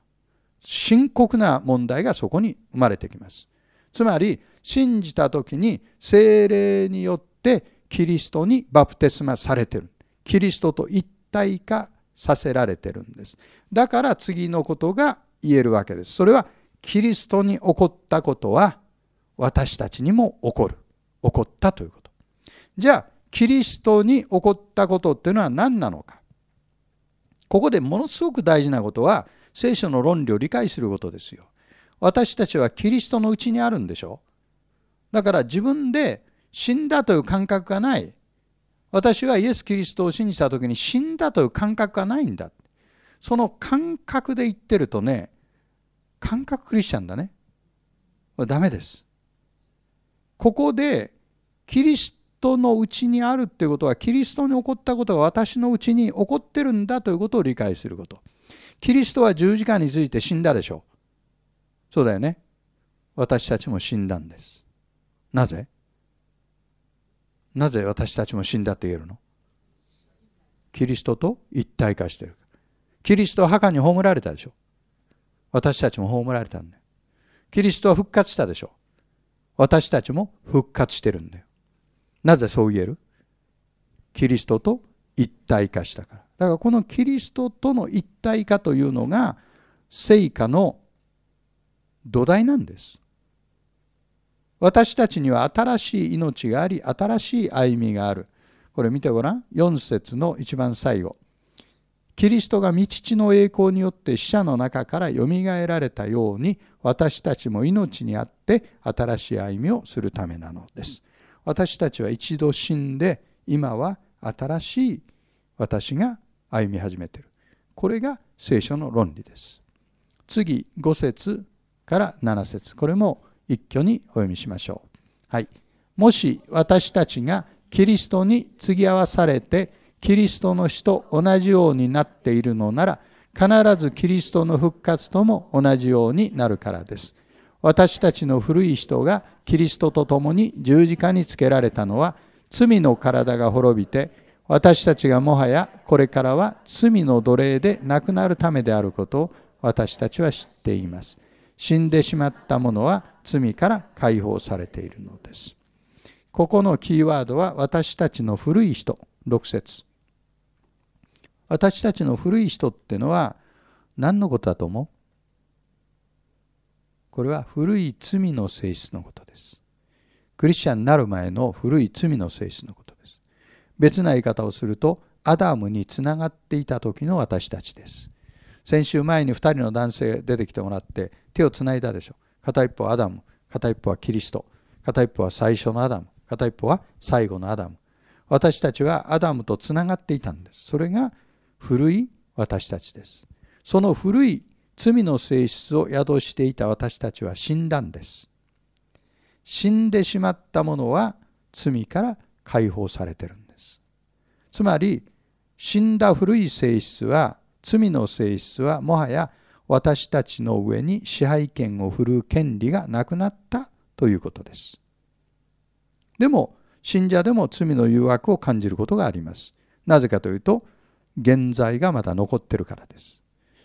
深刻な問題がそこに生まれてきます。つまり信じた時に精霊によってキリストにバプテスマされてる。キリストと一体化させられてるんですだから次のことが言えるわけですそれはキリストに起こったことは私たちにも起こる起こったということじゃあキリストに起こったことっていうのは何なのかここでものすごく大事なことは聖書の論理を理解することですよ私たちはキリストのうちにあるんでしょだから自分で死んだという感覚がない私はイエス・キリストを信じた時に死んだという感覚がないんだその感覚で言ってるとね感覚クリスチャンだねこれダメですここでキリストのうちにあるっていうことはキリストに起こったことが私のうちに起こってるんだということを理解することキリストは十字架について死んだでしょうそうだよね私たちも死んだんですなぜなぜ私たちも死んだと言えるのキリストと一体化している。キリストは墓に葬られたでしょ。私たちも葬られたんだよ。キリストは復活したでしょ。私たちも復活してるんだよ。なぜそう言えるキリストと一体化したから。だからこのキリストとの一体化というのが聖火の土台なんです。私たちには新しい命があり新しい歩みがあるこれ見てごらん4節の一番最後キリストが御父の栄光によって死者の中からよみがえられたように私たちも命にあって新しい歩みをするためなのです私たちは一度死んで今は新しい私が歩み始めているこれが聖書の論理です次5節から7節これも一挙にお読みしましょう。はい。もし私たちがキリストに継ぎ合わされてキリストの死と同じようになっているのなら必ずキリストの復活とも同じようになるからです。私たちの古い人がキリストと共に十字架につけられたのは罪の体が滅びて私たちがもはやこれからは罪の奴隷でなくなるためであることを私たちは知っています。死んでしまった者は罪から解放されているのです。ここのキーワードは私たちの古い人6節私たちの古い人ってのは何のことだと思うこれは古い罪の性質のことです。クリスチャンになる前の古い罪の性質のことです。別な言い方をするとアダムにつながっていた時の私たちです。先週前に2人の男性出てきてもらって手をつないだでしょ片一方はアダム片一方はキリスト片一方は最初のアダム片一方は最後のアダム私たちはアダムとつながっていたんですそれが古い私たちですその古い罪の性質を宿していた私たちは死んだんです死んでしまったものは罪から解放されてるんですつまり死んだ古い性質は罪の性質はもはや私たちの上に支配権を振るう権利がなくなったということです。でも信者でも罪の誘惑を感じることがあります。なぜかというと現在がまだ残ってるからです。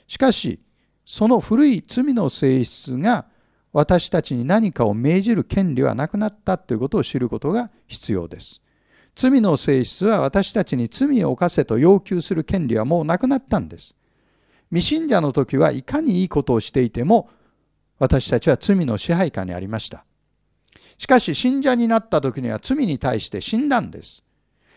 しかしその古い罪の性質が私たちに何かを命じる権利はなくなったということを知ることが必要です。罪の性質は私たちに罪を犯せと要求する権利はもうなくなったんです。未信者の時はいかにいいことをしていても私たちは罪の支配下にありました。しかし信者になった時には罪に対して死んだんです。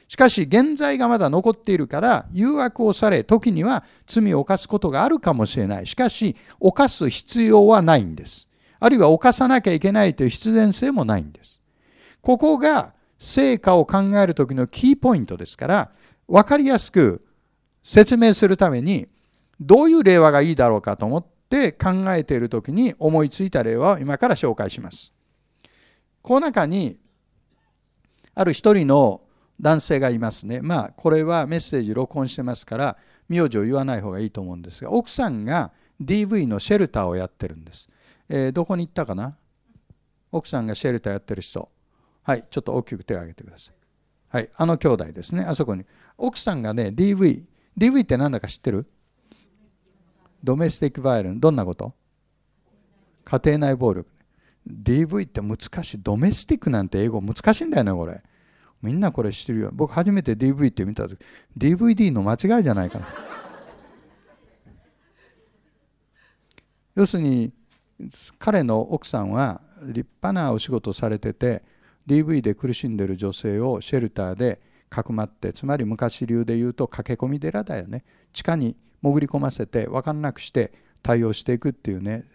しかし現在がまだ残っているから誘惑をされ時には罪を犯すことがあるかもしれない。しかし犯す必要はないんです。あるいは犯さなきゃいけないという必然性もないんです。ここが成果を考える時のキーポイントですから分かりやすく説明するためにどういう令和がいいだろうかと思って考えている時に思いついた令和を今から紹介します。この中にある一人の男性がいますね。まあこれはメッセージ録音してますから名字を言わない方がいいと思うんですが奥さんが DV のシェルターをやってるんです。えー、どこに行ったかな奥さんがシェルターやってる人。はい、ちょっと大きく手を挙げてください。はい、あの兄弟ですね、あそこに。奥さんがね、DV。DV って何だか知ってるドメスティック・バイオレンどんなこと家庭内暴力 DV って難しいドメスティックなんて英語難しいんだよねこれみんなこれ知ってるよ僕初めて DV って見た時 DVD の間違いじゃないかな 要するに彼の奥さんは立派なお仕事されてて DV で苦しんでる女性をシェルターでかくまってつまり昔流で言うと駆け込み寺だよね地下に潜り込ませて分かんなくして対応していくっていうね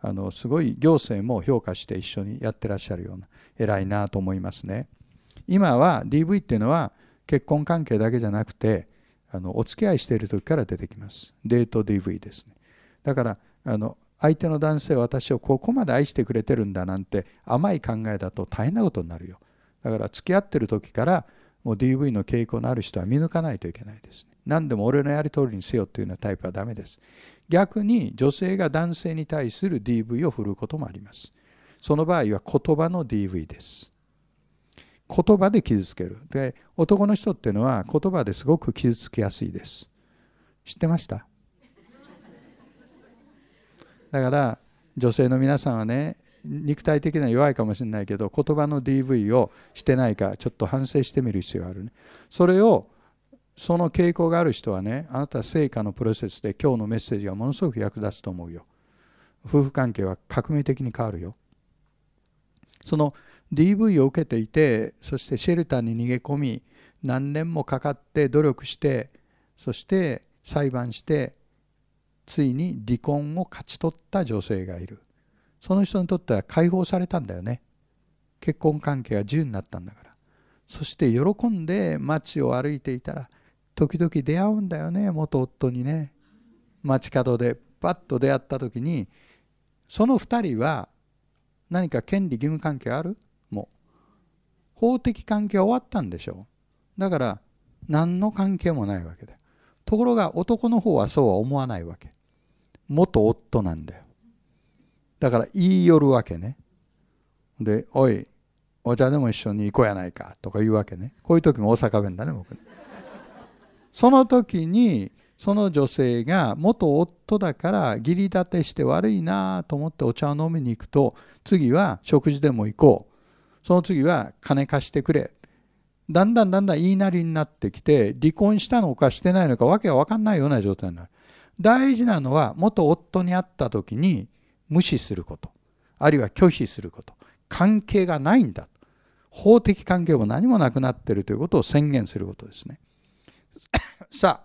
あのすごい行政も評価して一緒にやってらっしゃるような偉いなと思いますね今は DV っていうのは結婚関係だけじゃなくてあのお付き合いしている時から出てきますデート DV ですねだからあの相手の男性は私をここまで愛してくれてるんだなんて甘い考えだと大変なことになるよだから付き合ってる時からもう DV の傾向のある人は見抜かないといけないですね。何でも俺のやり通りにせよというようなタイプはダメです。逆に女性が男性に対する DV を振るうこともあります。その場合は言葉の DV です。言葉で傷つける。で、男の人っていうのは言葉ですごく傷つきやすいです。知ってましただから女性の皆さんはね肉体的には弱いかもしれないけど言葉の DV をしてないかちょっと反省してみる必要があるねそれをその傾向がある人はねあなた成果のプロセスで今日のメッセージがものすごく役立つと思うよ夫婦関係は革命的に変わるよその DV を受けていてそしてシェルターに逃げ込み何年もかかって努力してそして裁判してついに離婚を勝ち取った女性がいるその人にとっては解放されたんだよね結婚関係が自由になったんだからそして喜んで街を歩いていたら時々出会うんだよね元夫にね街角でパッと出会った時にその2人は何か権利義務関係あるもう法的関係は終わったんでしょうだから何の関係もないわけだところが男の方はそうは思わないわけ元夫なんだよだから言い寄るわけね。で、おい、お茶でも一緒に行こうやないかとか言うわけね。こういう時も大阪弁だね、僕ね。その時に、その女性が元夫だから義理立てして悪いなと思ってお茶を飲みに行くと、次は食事でも行こう。その次は金貸してくれ。だんだんだんだん言いなりになってきて、離婚したのかしてないのかわけがわかんないような状態になる。大事なのは元夫に会った時に無視することあるいは拒否すること関係がないんだ法的関係も何もなくなっているということを宣言することですね さあ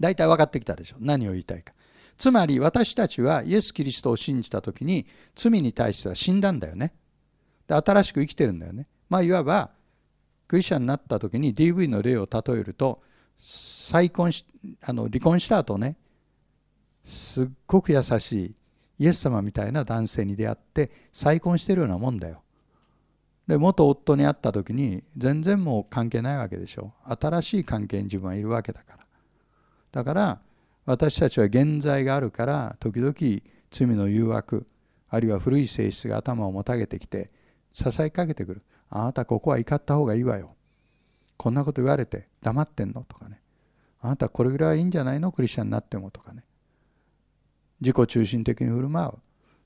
大体分かってきたでしょ何を言いたいかつまり私たちはイエス・キリストを信じた時に罪に対しては死んだんだよねで新しく生きてるんだよねまあいわばクリスチャンになった時に DV の例を例えると再婚しあの離婚した後ねすっごく優しいイエス様みたいな男性に出会って再婚してるようなもんだよ。で元夫に会った時に全然もう関係ないわけでしょ新しい関係に自分はいるわけだからだから私たちは現在があるから時々罪の誘惑あるいは古い性質が頭をもたげてきて支えかけてくるあなたここは怒った方がいいわよこんなこと言われて黙ってんのとかねあなたこれぐらいいいんじゃないのクリスチャンになってもとかね自己中心的に振る舞う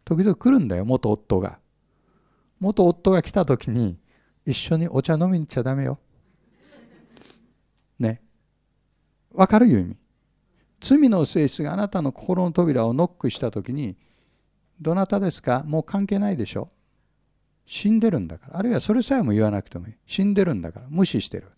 時々来るんだよ元夫が元夫が来た時に一緒にお茶飲みに行っちゃダメよねわかるいう意味罪の性質があなたの心の扉をノックした時にどなたですかもう関係ないでしょ死んでるんだからあるいはそれさえも言わなくてもいい死んでるんだから無視してる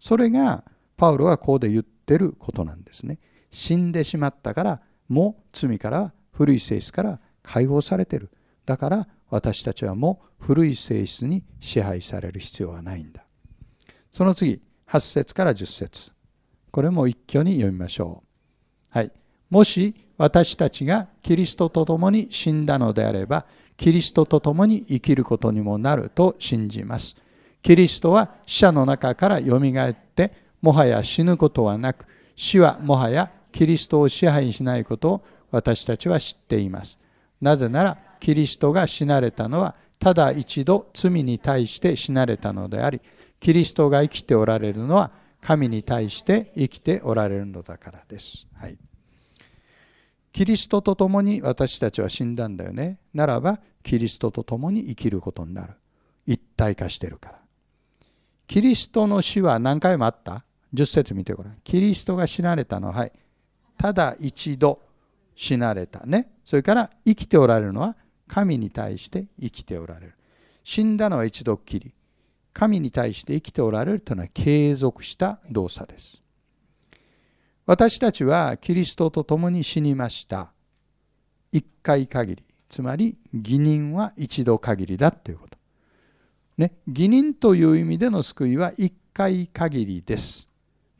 それがパウロはこうで言ってることなんですね死んでしまったからも罪から古い性質から解放されてるだから私たちはもう古い性質に支配される必要はないんだその次8節から10節これも一挙に読みましょうはいもし私たちがキリストと共に死んだのであればキリストと共に生きることにもなると信じますキリストは死者の中からよみがえってもはや死ぬことはなく死はもはやキリストを支配しないことを私たちは知っています。なぜなら、キリストが死なれたのは、ただ一度罪に対して死なれたのであり、キリストが生きておられるのは、神に対して生きておられるのだからです。はい、キリストと共に私たちは死んだんだよね。ならば、キリストと共に生きることになる。一体化してるから。キリストの死は何回もあった ?10 節見てごらん。キリストが死なれたのは、はい。ただ一度死なれたねそれから生きておられるのは神に対して生きておられる死んだのは一度きり神に対して生きておられるというのは継続した動作です私たちはキリストと共に死にました一回限りつまり義人は一度限りだということ、ね、義人という意味での救いは一回限りです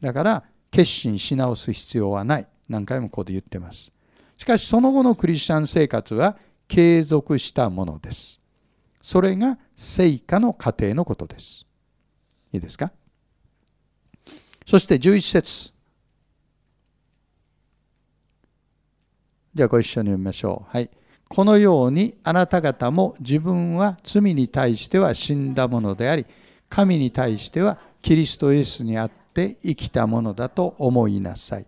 だから決心し直す必要はない何回もここで言ってます。しかしその後のクリスチャン生活は継続したものです。それが成果の過程のことです。いいですかそして11節じゃあご一緒に読みましょう。はい。このようにあなた方も自分は罪に対しては死んだものであり、神に対してはキリストイエスにあって生きたものだと思いなさい。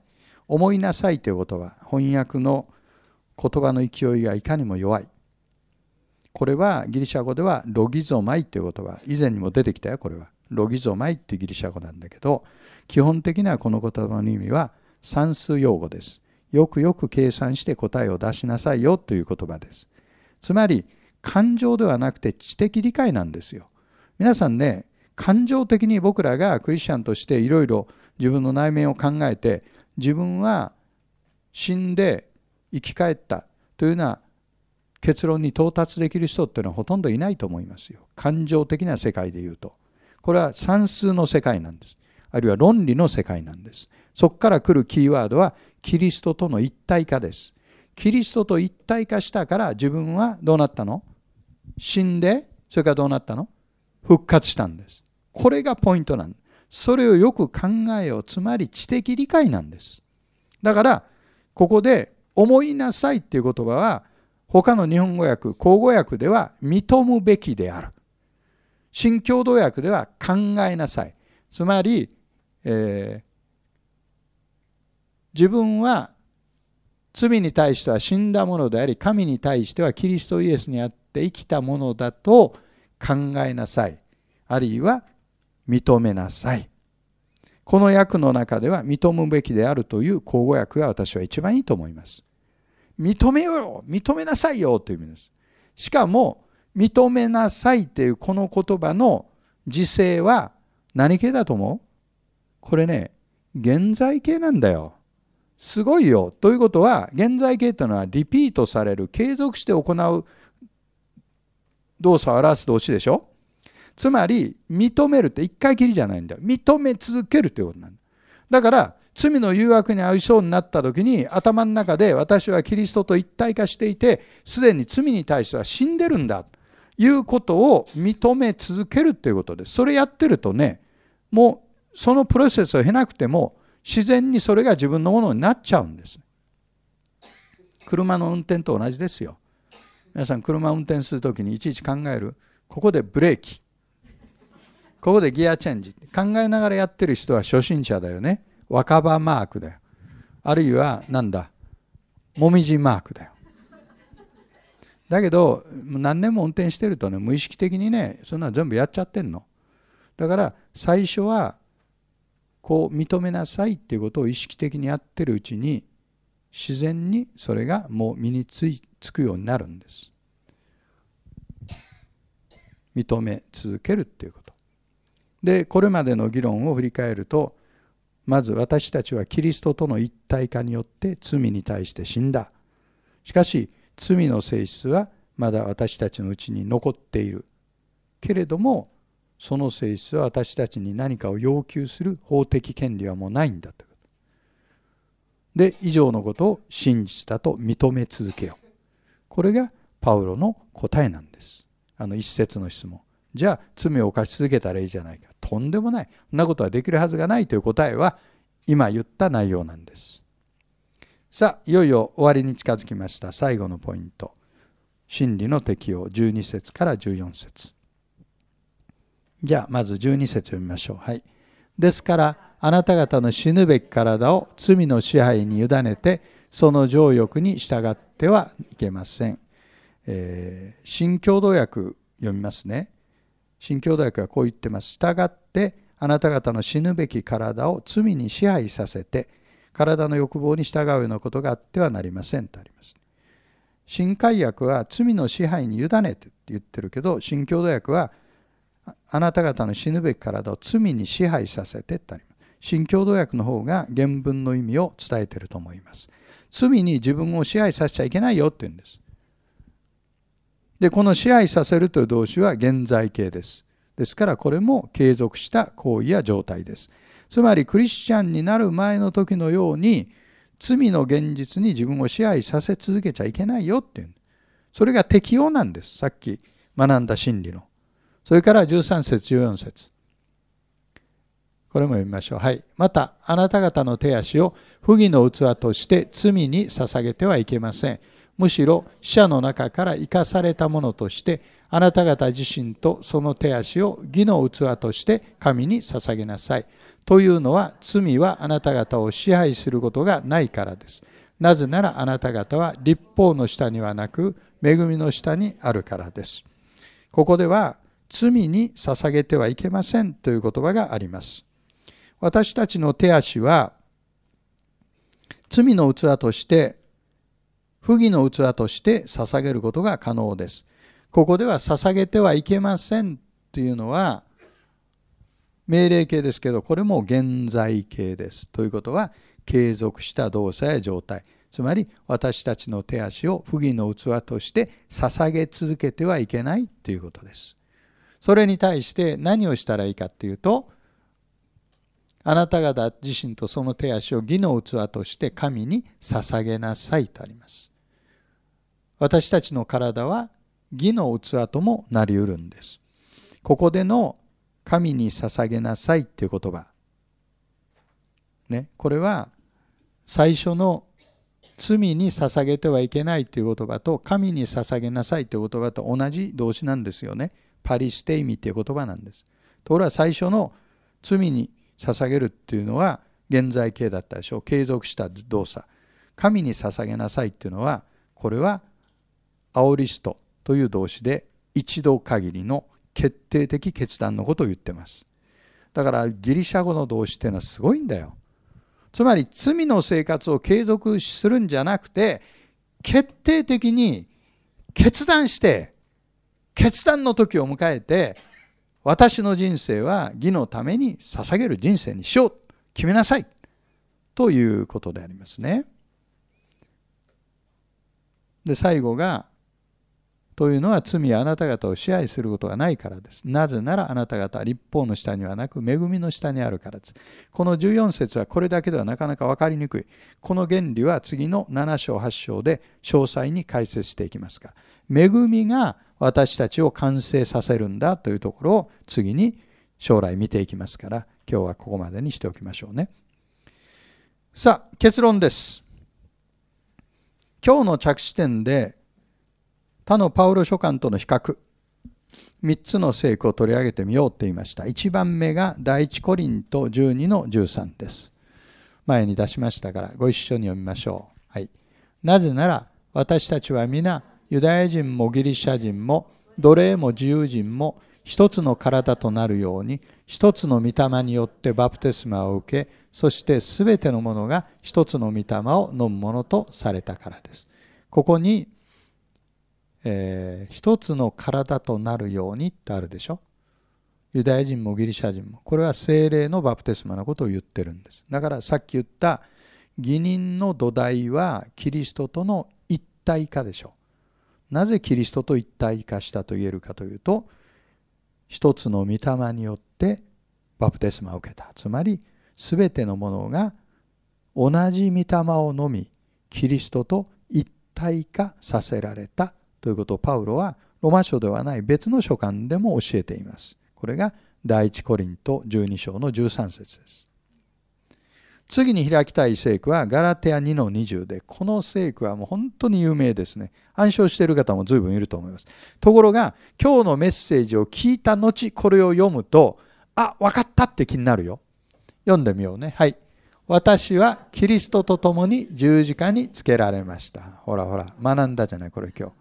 思いなさいということは翻訳の言葉の勢いがいかにも弱い。これはギリシャ語ではロギゾマイという言葉以前にも出てきたよこれはロギゾマイっていうギリシャ語なんだけど基本的にはこの言葉の意味は算数用語です。よくよく計算して答えを出しなさいよという言葉です。つまり感情ではなくて知的理解なんですよ。皆さんね感情的に僕らがクリスチャンとしていろいろ自分の内面を考えて自分は死んで生き返ったというような結論に到達できる人っていうのはほとんどいないと思いますよ。感情的な世界で言うと。これは算数の世界なんです。あるいは論理の世界なんです。そこから来るキーワードはキリストとの一体化です。キリストと一体化したから自分はどうなったの死んで、それからどうなったの復活したんです。これがポイントなんです。それをよく考えようつまり知的理解なんですだからここで「思いなさい」っていう言葉は他の日本語訳口語訳では「認むべきである」新共同訳では「考えなさい」つまり、えー、自分は罪に対しては死んだものであり神に対してはキリストイエスにあって生きたものだと考えなさいあるいは認めなさい。この訳の中では認むべきであるという口語訳が私は一番いいと思います。認めよう認めなさいよという意味です。しかも、認めなさいというこの言葉の時勢は何系だと思うこれね、現在形なんだよ。すごいよ。ということは、現在形というのはリピートされる、継続して行う動作を表す動詞でしょつまり認めるって一回きりじゃないんだよ認め続けるということなんだだから罪の誘惑に遭いそうになった時に頭の中で私はキリストと一体化していてすでに罪に対しては死んでるんだということを認め続けるということですそれやってるとねもうそのプロセスを経なくても自然にそれが自分のものになっちゃうんです車の運転と同じですよ皆さん車を運転する時にいちいち考えるここでブレーキここでギアチェンジ考えながらやってる人は初心者だよね若葉マークだよあるいはなんだもみじマークだよだけど何年も運転してるとね無意識的にねそんなの全部やっちゃってんのだから最初はこう認めなさいっていうことを意識的にやってるうちに自然にそれがもう身についつくようになるんです認め続けるっていうことでこれまでの議論を振り返るとまず私たちはキリストとの一体化によって罪に対して死んだしかし罪の性質はまだ私たちのうちに残っているけれどもその性質は私たちに何かを要求する法的権利はもうないんだとで以上のことを真実だと認め続けようこれがパウロの答えなんですあの一節の質問じゃあ罪を犯し続けたらいいじゃないかとんでもないそんなことはできるはずがないという答えは今言った内容なんですさあいよいよ終わりに近づきました最後のポイント真理の適用12節から14節じゃあまず12節読みましょうはいですからあなた方の死ぬべき体を罪の支配に委ねてその情欲に従ってはいけません、えー、新共同訳読みますね新教大学はこう言ってます。従ってあなた方の死ぬべき体を罪に支配させて体の欲望に従うようなことがあってはなりませんとあります。新海薬は罪の支配に委ねてって言ってるけど新共同薬はあなた方の死ぬべき体を罪に支配させてってあります。新共同訳の方が原文の意味を伝えてると思います。罪に自分を支配させちゃいけないよって言うんです。で、この支配させるという動詞は現在形です。ですからこれも継続した行為や状態です。つまりクリスチャンになる前の時のように罪の現実に自分を支配させ続けちゃいけないよっていう。それが適用なんです。さっき学んだ真理の。それから13節14節これも読みましょう。はい。また、あなた方の手足を不義の器として罪に捧げてはいけません。むしろ死者の中から生かされたものとしてあなた方自身とその手足を義の器として神に捧げなさい。というのは罪はあなた方を支配することがないからです。なぜならあなた方は立法の下にはなく恵みの下にあるからです。ここでは罪に捧げてはいけませんという言葉があります。私たちの手足は罪の器として不義の器として捧げることが可能です。ここでは捧げてはいけませんというのは命令形ですけどこれも現在形です。ということは継続した動作や状態つまり私たちの手足を不義の器として捧げ続けてはいけないということです。それに対して何をしたらいいかっていうとあなた方自身とその手足を義の器として神に捧げなさいとあります。私たちの体は義の器ともなりうるんです。ここでの神に捧げなさいっていう言葉。ね、これは最初の罪に捧げてはいけないという言葉と神に捧げなさいという言葉と同じ動詞なんですよね。パリステイミという言葉なんです。ところが最初の罪に捧げるっていうのは現在形だったでしょう継続した動作神に捧げなさいっていうのはこれはアオリストという動詞で一度限りの決定的決断のことを言ってますだからギリシャ語の動詞っていうのはすごいんだよつまり罪の生活を継続するんじゃなくて決定的に決断して決断の時を迎えて私の人生は義のために捧げる人生にしよう決めなさいということでありますね。で最後が「というのは罪はあなた方を支配することがないからです。なぜならあなた方は立法の下にはなく恵みの下にあるからです。この14節はこれだけではなかなか分かりにくい。この原理は次の7章8章で詳細に解説していきますが恵みが私たちを完成させるんだというところを次に将来見ていきますから今日はここまでにしておきましょうね。さあ結論です。今日の着地点で他のパウロ書簡との比較3つの聖句を取り上げてみようと言いました1番目が第一コリント12の13です前に出しましたからご一緒に読みましょう、はい、なぜなら私たちは皆ユダヤ人もギリシャ人も奴隷も自由人も一つの体となるように一つの御霊によってバプテスマを受けそしてすべてのものが一つの御霊を飲むものとされたからです。ここに、えー、一つの体となるようにってあるでしょユダヤ人もギリシャ人もこれは精霊のバプテスマのことを言ってるんですだからさっき言った義人の土台はキリストとの一体化でしょなぜキリストと一体化したと言えるかというと一つの御霊によってバプテスマを受けたつまり全てのものが同じ御霊をのみキリストと一体化させられたということをパウロはロマ書ではない別の書簡でも教えています。これが第一コリント12章の13節です。次に開きたい聖句はガラテア2の20で、この聖句はもう本当に有名ですね。暗唱している方も随分いると思います。ところが、今日のメッセージを聞いた後、これを読むと、あ、わかったって気になるよ。読んでみようね。はい。私はキリストと共に十字架につけられました。ほらほら、学んだじゃない、これ今日。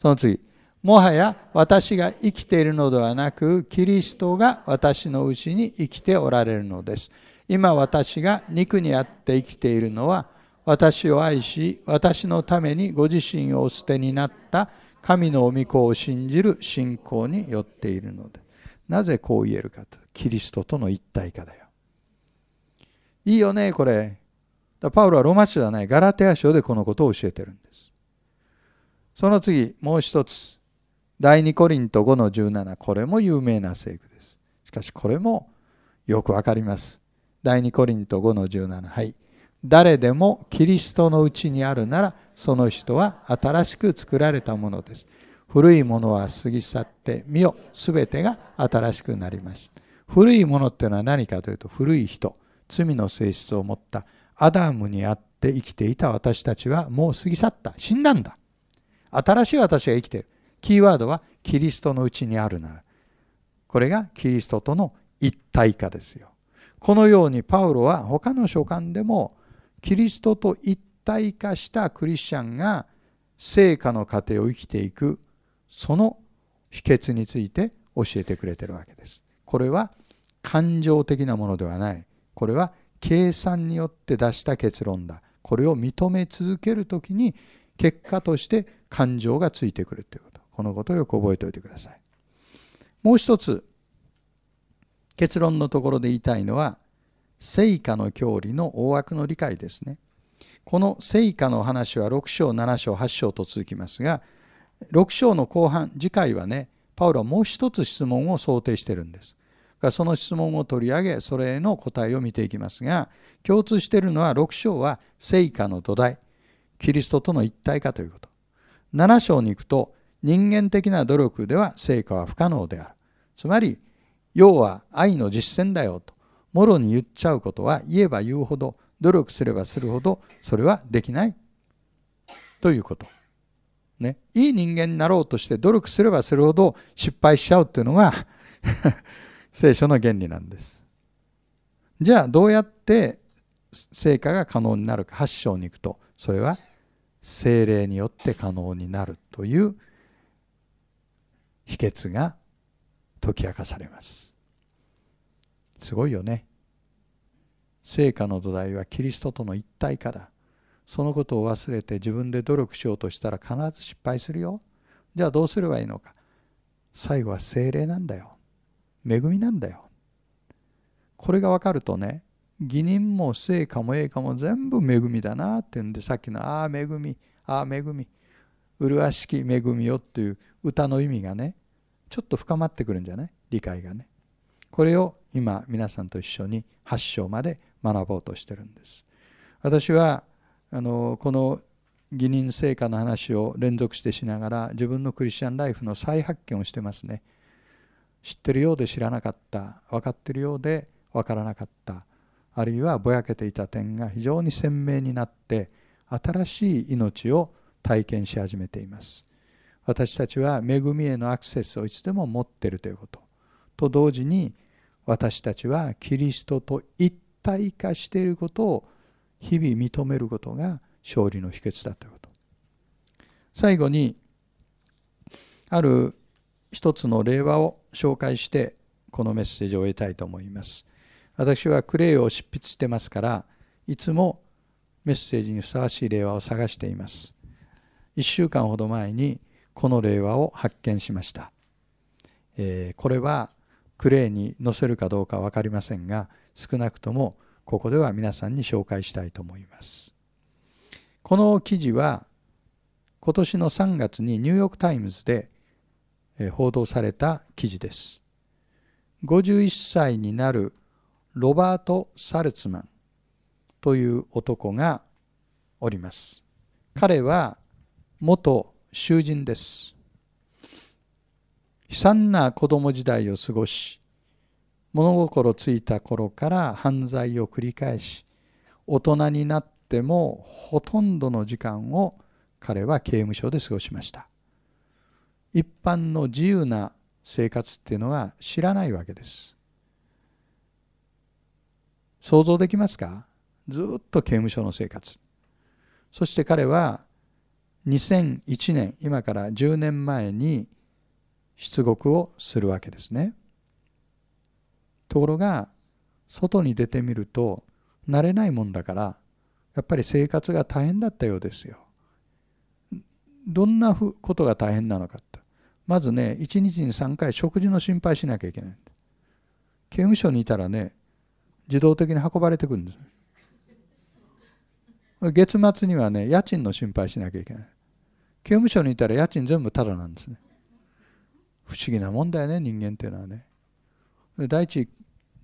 その次。もはや私が生きているのではなく、キリストが私のうちに生きておられるのです。今私が肉にあって生きているのは私を愛し私のためにご自身をお捨てになった神の御子を信じる信仰によっているのでなぜこう言えるかとキリストとの一体化だよいいよねこれパウロはロマ書ではないガラテア書でこのことを教えてるんですその次もう一つ第2コリント5の17これも有名な聖句ですしかしこれもよくわかります第2コリント5の17はい誰でもキリストのうちにあるならその人は新しく作られたものです古いものは過ぎ去って見よ全てが新しくなりました古いものっていうのは何かというと古い人罪の性質を持ったアダムにあって生きていた私たちはもう過ぎ去った死んだんだ新しい私が生きているキーワードはキリストのうちにあるならこれがキリストとの一体化ですよこのようにパウロは他の書簡でもキリストと一体化したクリスチャンが成果の過程を生きていくその秘訣について教えてくれてるわけです。これは感情的なものではない。これは計算によって出した結論だ。これを認め続ける時に結果として感情がついてくるということ。このことをよく覚えておいてください。もう一つ結論のところで言いたいのは聖火の教理の大枠の理解ですねこの聖火の話は6章7章8章と続きますが6章の後半次回はねパウロはもう一つ質問を想定してるんですその質問を取り上げそれへの答えを見ていきますが共通しているのは6章は聖火の土台キリストとの一体化ということ7章に行くと人間的な努力では成果は不可能であるつまり要は愛の実践だよと、もろに言っちゃうことは言えば言うほど、努力すればするほど、それはできない。ということ。ね。いい人間になろうとして努力すればするほど失敗しちゃうっていうのが 聖書の原理なんです。じゃあどうやって成果が可能になるか8章に行くとそれは精霊によって可能になるという秘訣が解き明かされますすごいよね成果の土台はキリストとの一体化だそのことを忘れて自分で努力しようとしたら必ず失敗するよじゃあどうすればいいのか最後は精霊なんだよ恵みなんだよこれが分かるとね義人も成果も栄かも全部恵みだなってうんでさっきの「ああ恵みああ恵み麗しき恵みよ」っていう歌の意味がねちょっと深まってくるんじゃない理解がねこれを今皆さんと一緒に8章まで学ぼうとしてるんです私はあのこの義人成果の話を連続してしながら自分のクリスチャンライフの再発見をしてますね知ってるようで知らなかった分かってるようで分からなかったあるいはぼやけていた点が非常に鮮明になって新しい命を体験し始めています私たちは恵みへのアクセスをいつでも持っているということと同時に私たちはキリストと一体化していることを日々認めることが勝利の秘訣だということ最後にある一つの令和を紹介してこのメッセージを終えたいと思います私はクレイを執筆してますからいつもメッセージにふさわしい令和を探しています1週間ほど前にこの令和を発見しました、えー、これはクレイに載せるかどうか分かりませんが少なくともここでは皆さんに紹介したいと思いますこの記事は今年の3月にニューヨーク・タイムズで報道された記事です51歳になるロバート・サルツマンという男がおります彼は元囚人です悲惨な子供時代を過ごし物心ついた頃から犯罪を繰り返し大人になってもほとんどの時間を彼は刑務所で過ごしました一般の自由な生活っていうのは知らないわけです想像できますかずっと刑務所の生活そして彼は2001年今から10年前に出国をするわけですねところが外に出てみると慣れないもんだからやっぱり生活が大変だったようですよどんなことが大変なのかってまずね1日に3回食事の心配しなきゃいけない刑務所にいたらね自動的に運ばれてくるんです月末にはね家賃の心配しなきゃいけない刑務所にいたら家賃全部タダなんですね不思議なもんだよね人間っていうのはね第一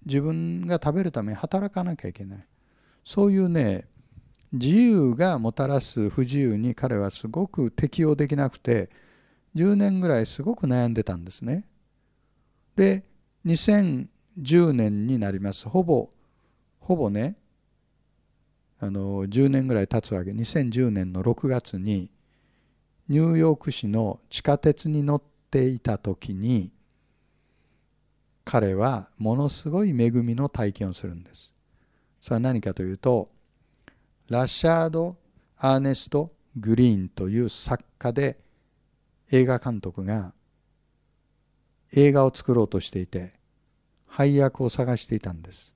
自分が食べるために働かなきゃいけないそういうね自由がもたらす不自由に彼はすごく適応できなくて10年ぐらいすごく悩んでたんですねで2010年になりますほぼほぼねあの10年ぐらい経つわけ2010年の6月にニューヨーク市の地下鉄に乗っていた時に彼はものすごい恵みの体験をするんです。それは何かというとラッシャード・アーネスト・グリーンという作家で映画監督が映画を作ろうとしていて配役を探していたんです。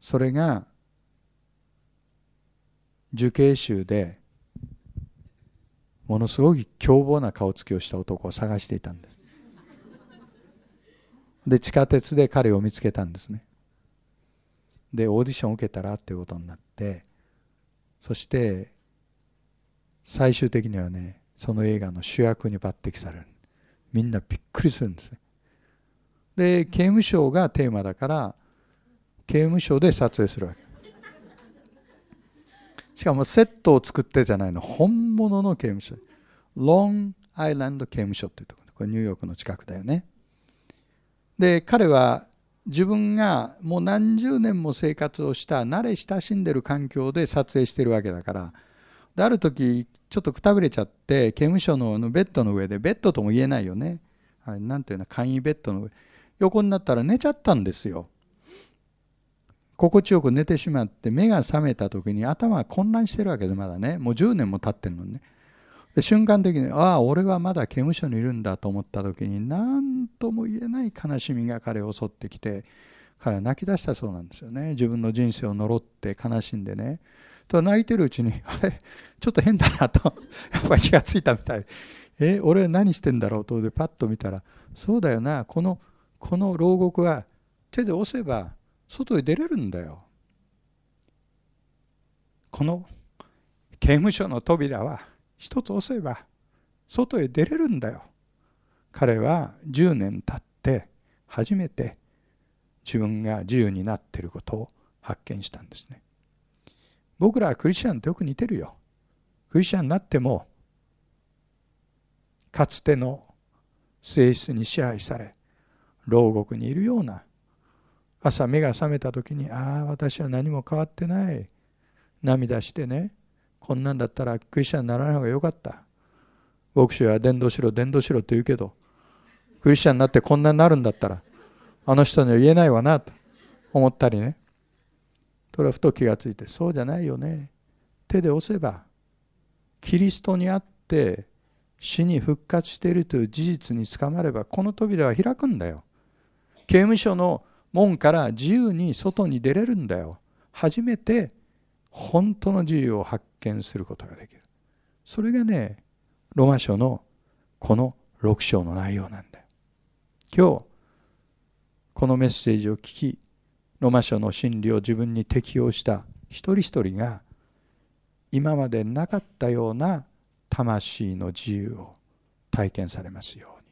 それが受刑囚でものすごい凶暴な顔つきをした男を探していたんですで地下鉄で彼を見つけたんですねでオーディションを受けたらっていうことになってそして最終的にはねその映画の主役に抜擢されるみんなびっくりするんですねで刑務所がテーマだから刑務所で撮影するわけしかもセットを作ってじゃないの本物の刑務所ロンアイランド刑務所っていうところこれニューヨークの近くだよねで彼は自分がもう何十年も生活をした慣れ親しんでる環境で撮影してるわけだからである時ちょっとくたびれちゃって刑務所のあのベッドの上でベッドとも言えないよね何、はい、ていうの簡易ベッドの上横になったら寝ちゃったんですよ心地よく寝てしまって目が覚めた時に頭が混乱してるわけですまだねもう10年も経ってるのにねで瞬間的にああ俺はまだ刑務所にいるんだと思った時に何とも言えない悲しみが彼を襲ってきて彼は泣き出したそうなんですよね自分の人生を呪って悲しんでねと泣いてるうちに あれちょっと変だなと やっぱり気がついたみたいえ俺何してんだろうとでパッと見たらそうだよなこのこの牢獄は手で押せば外へ出れるんだよこの刑務所の扉は一つ押せば外へ出れるんだよ。彼は10年経って初めて自分が自由になっていることを発見したんですね。僕らはクリスチャンとよく似てるよ。クリスチャンになってもかつての性質に支配され牢獄にいるような朝目が覚めた時に「ああ私は何も変わってない」涙してねこんなんだったらクリスチャンにならない方がよかった牧師は伝道しろ伝道しろと言うけどクリスチャンになってこんなになるんだったらあの人には言えないわなと思ったりねそれはふと気がついてそうじゃないよね手で押せばキリストにあって死に復活しているという事実につかまればこの扉は開くんだよ刑務所の門から自由に外に出れるんだよ初めて本当の自由を発見することができるそれがねロマ書のこの6章の内容なんだよ今日このメッセージを聞きロマ書の真理を自分に適用した一人一人が今までなかったような魂の自由を体験されますように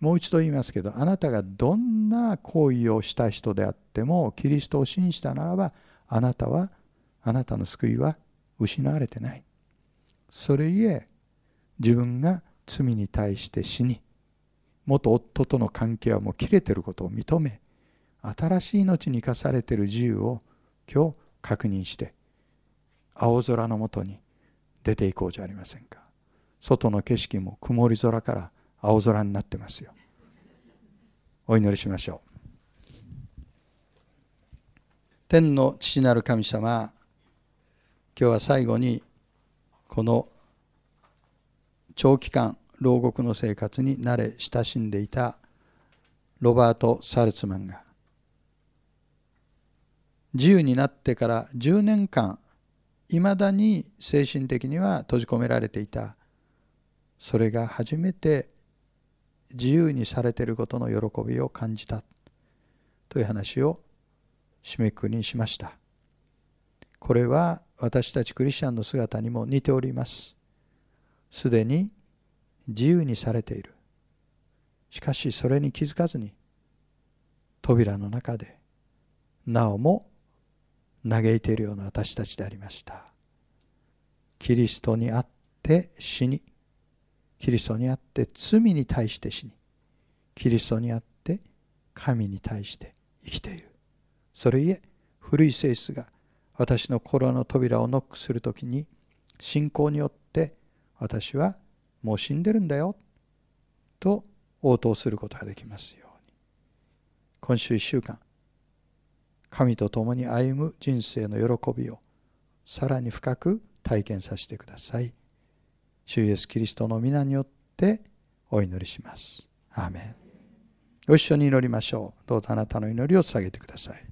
もう一度言いますけどあなたがどんな行為をした人であってもキリストを信じたならばあなたはあなたの救いは失われてない。それゆえ、自分が罪に対して死に、元夫との関係はもう切れてることを認め、新しい命に生かされてる自由を今日確認して、青空のもとに出ていこうじゃありませんか。外の景色も曇り空から青空になってますよ。お祈りしましょう。天の父なる神様今日は最後にこの長期間牢獄の生活に慣れ親しんでいたロバート・サルツマンが自由になってから10年間いまだに精神的には閉じ込められていたそれが初めて自由にされていることの喜びを感じたという話を締めくくりにしました。これは私たちクリスチャンの姿にも似ておりますすでに自由にされているしかしそれに気づかずに扉の中でなおも嘆いているような私たちでありましたキリストにあって死にキリストにあって罪に対して死にキリストにあって神に対して生きているそれいえ古い性質が私の心の扉をノックする時に信仰によって私はもう死んでるんだよと応答することができますように今週1週間神と共に歩む人生の喜びをさらに深く体験させてください主イエスキリストの皆によってお祈りしますアーメンご一緒に祈りましょうどうぞあなたの祈りを捧げてください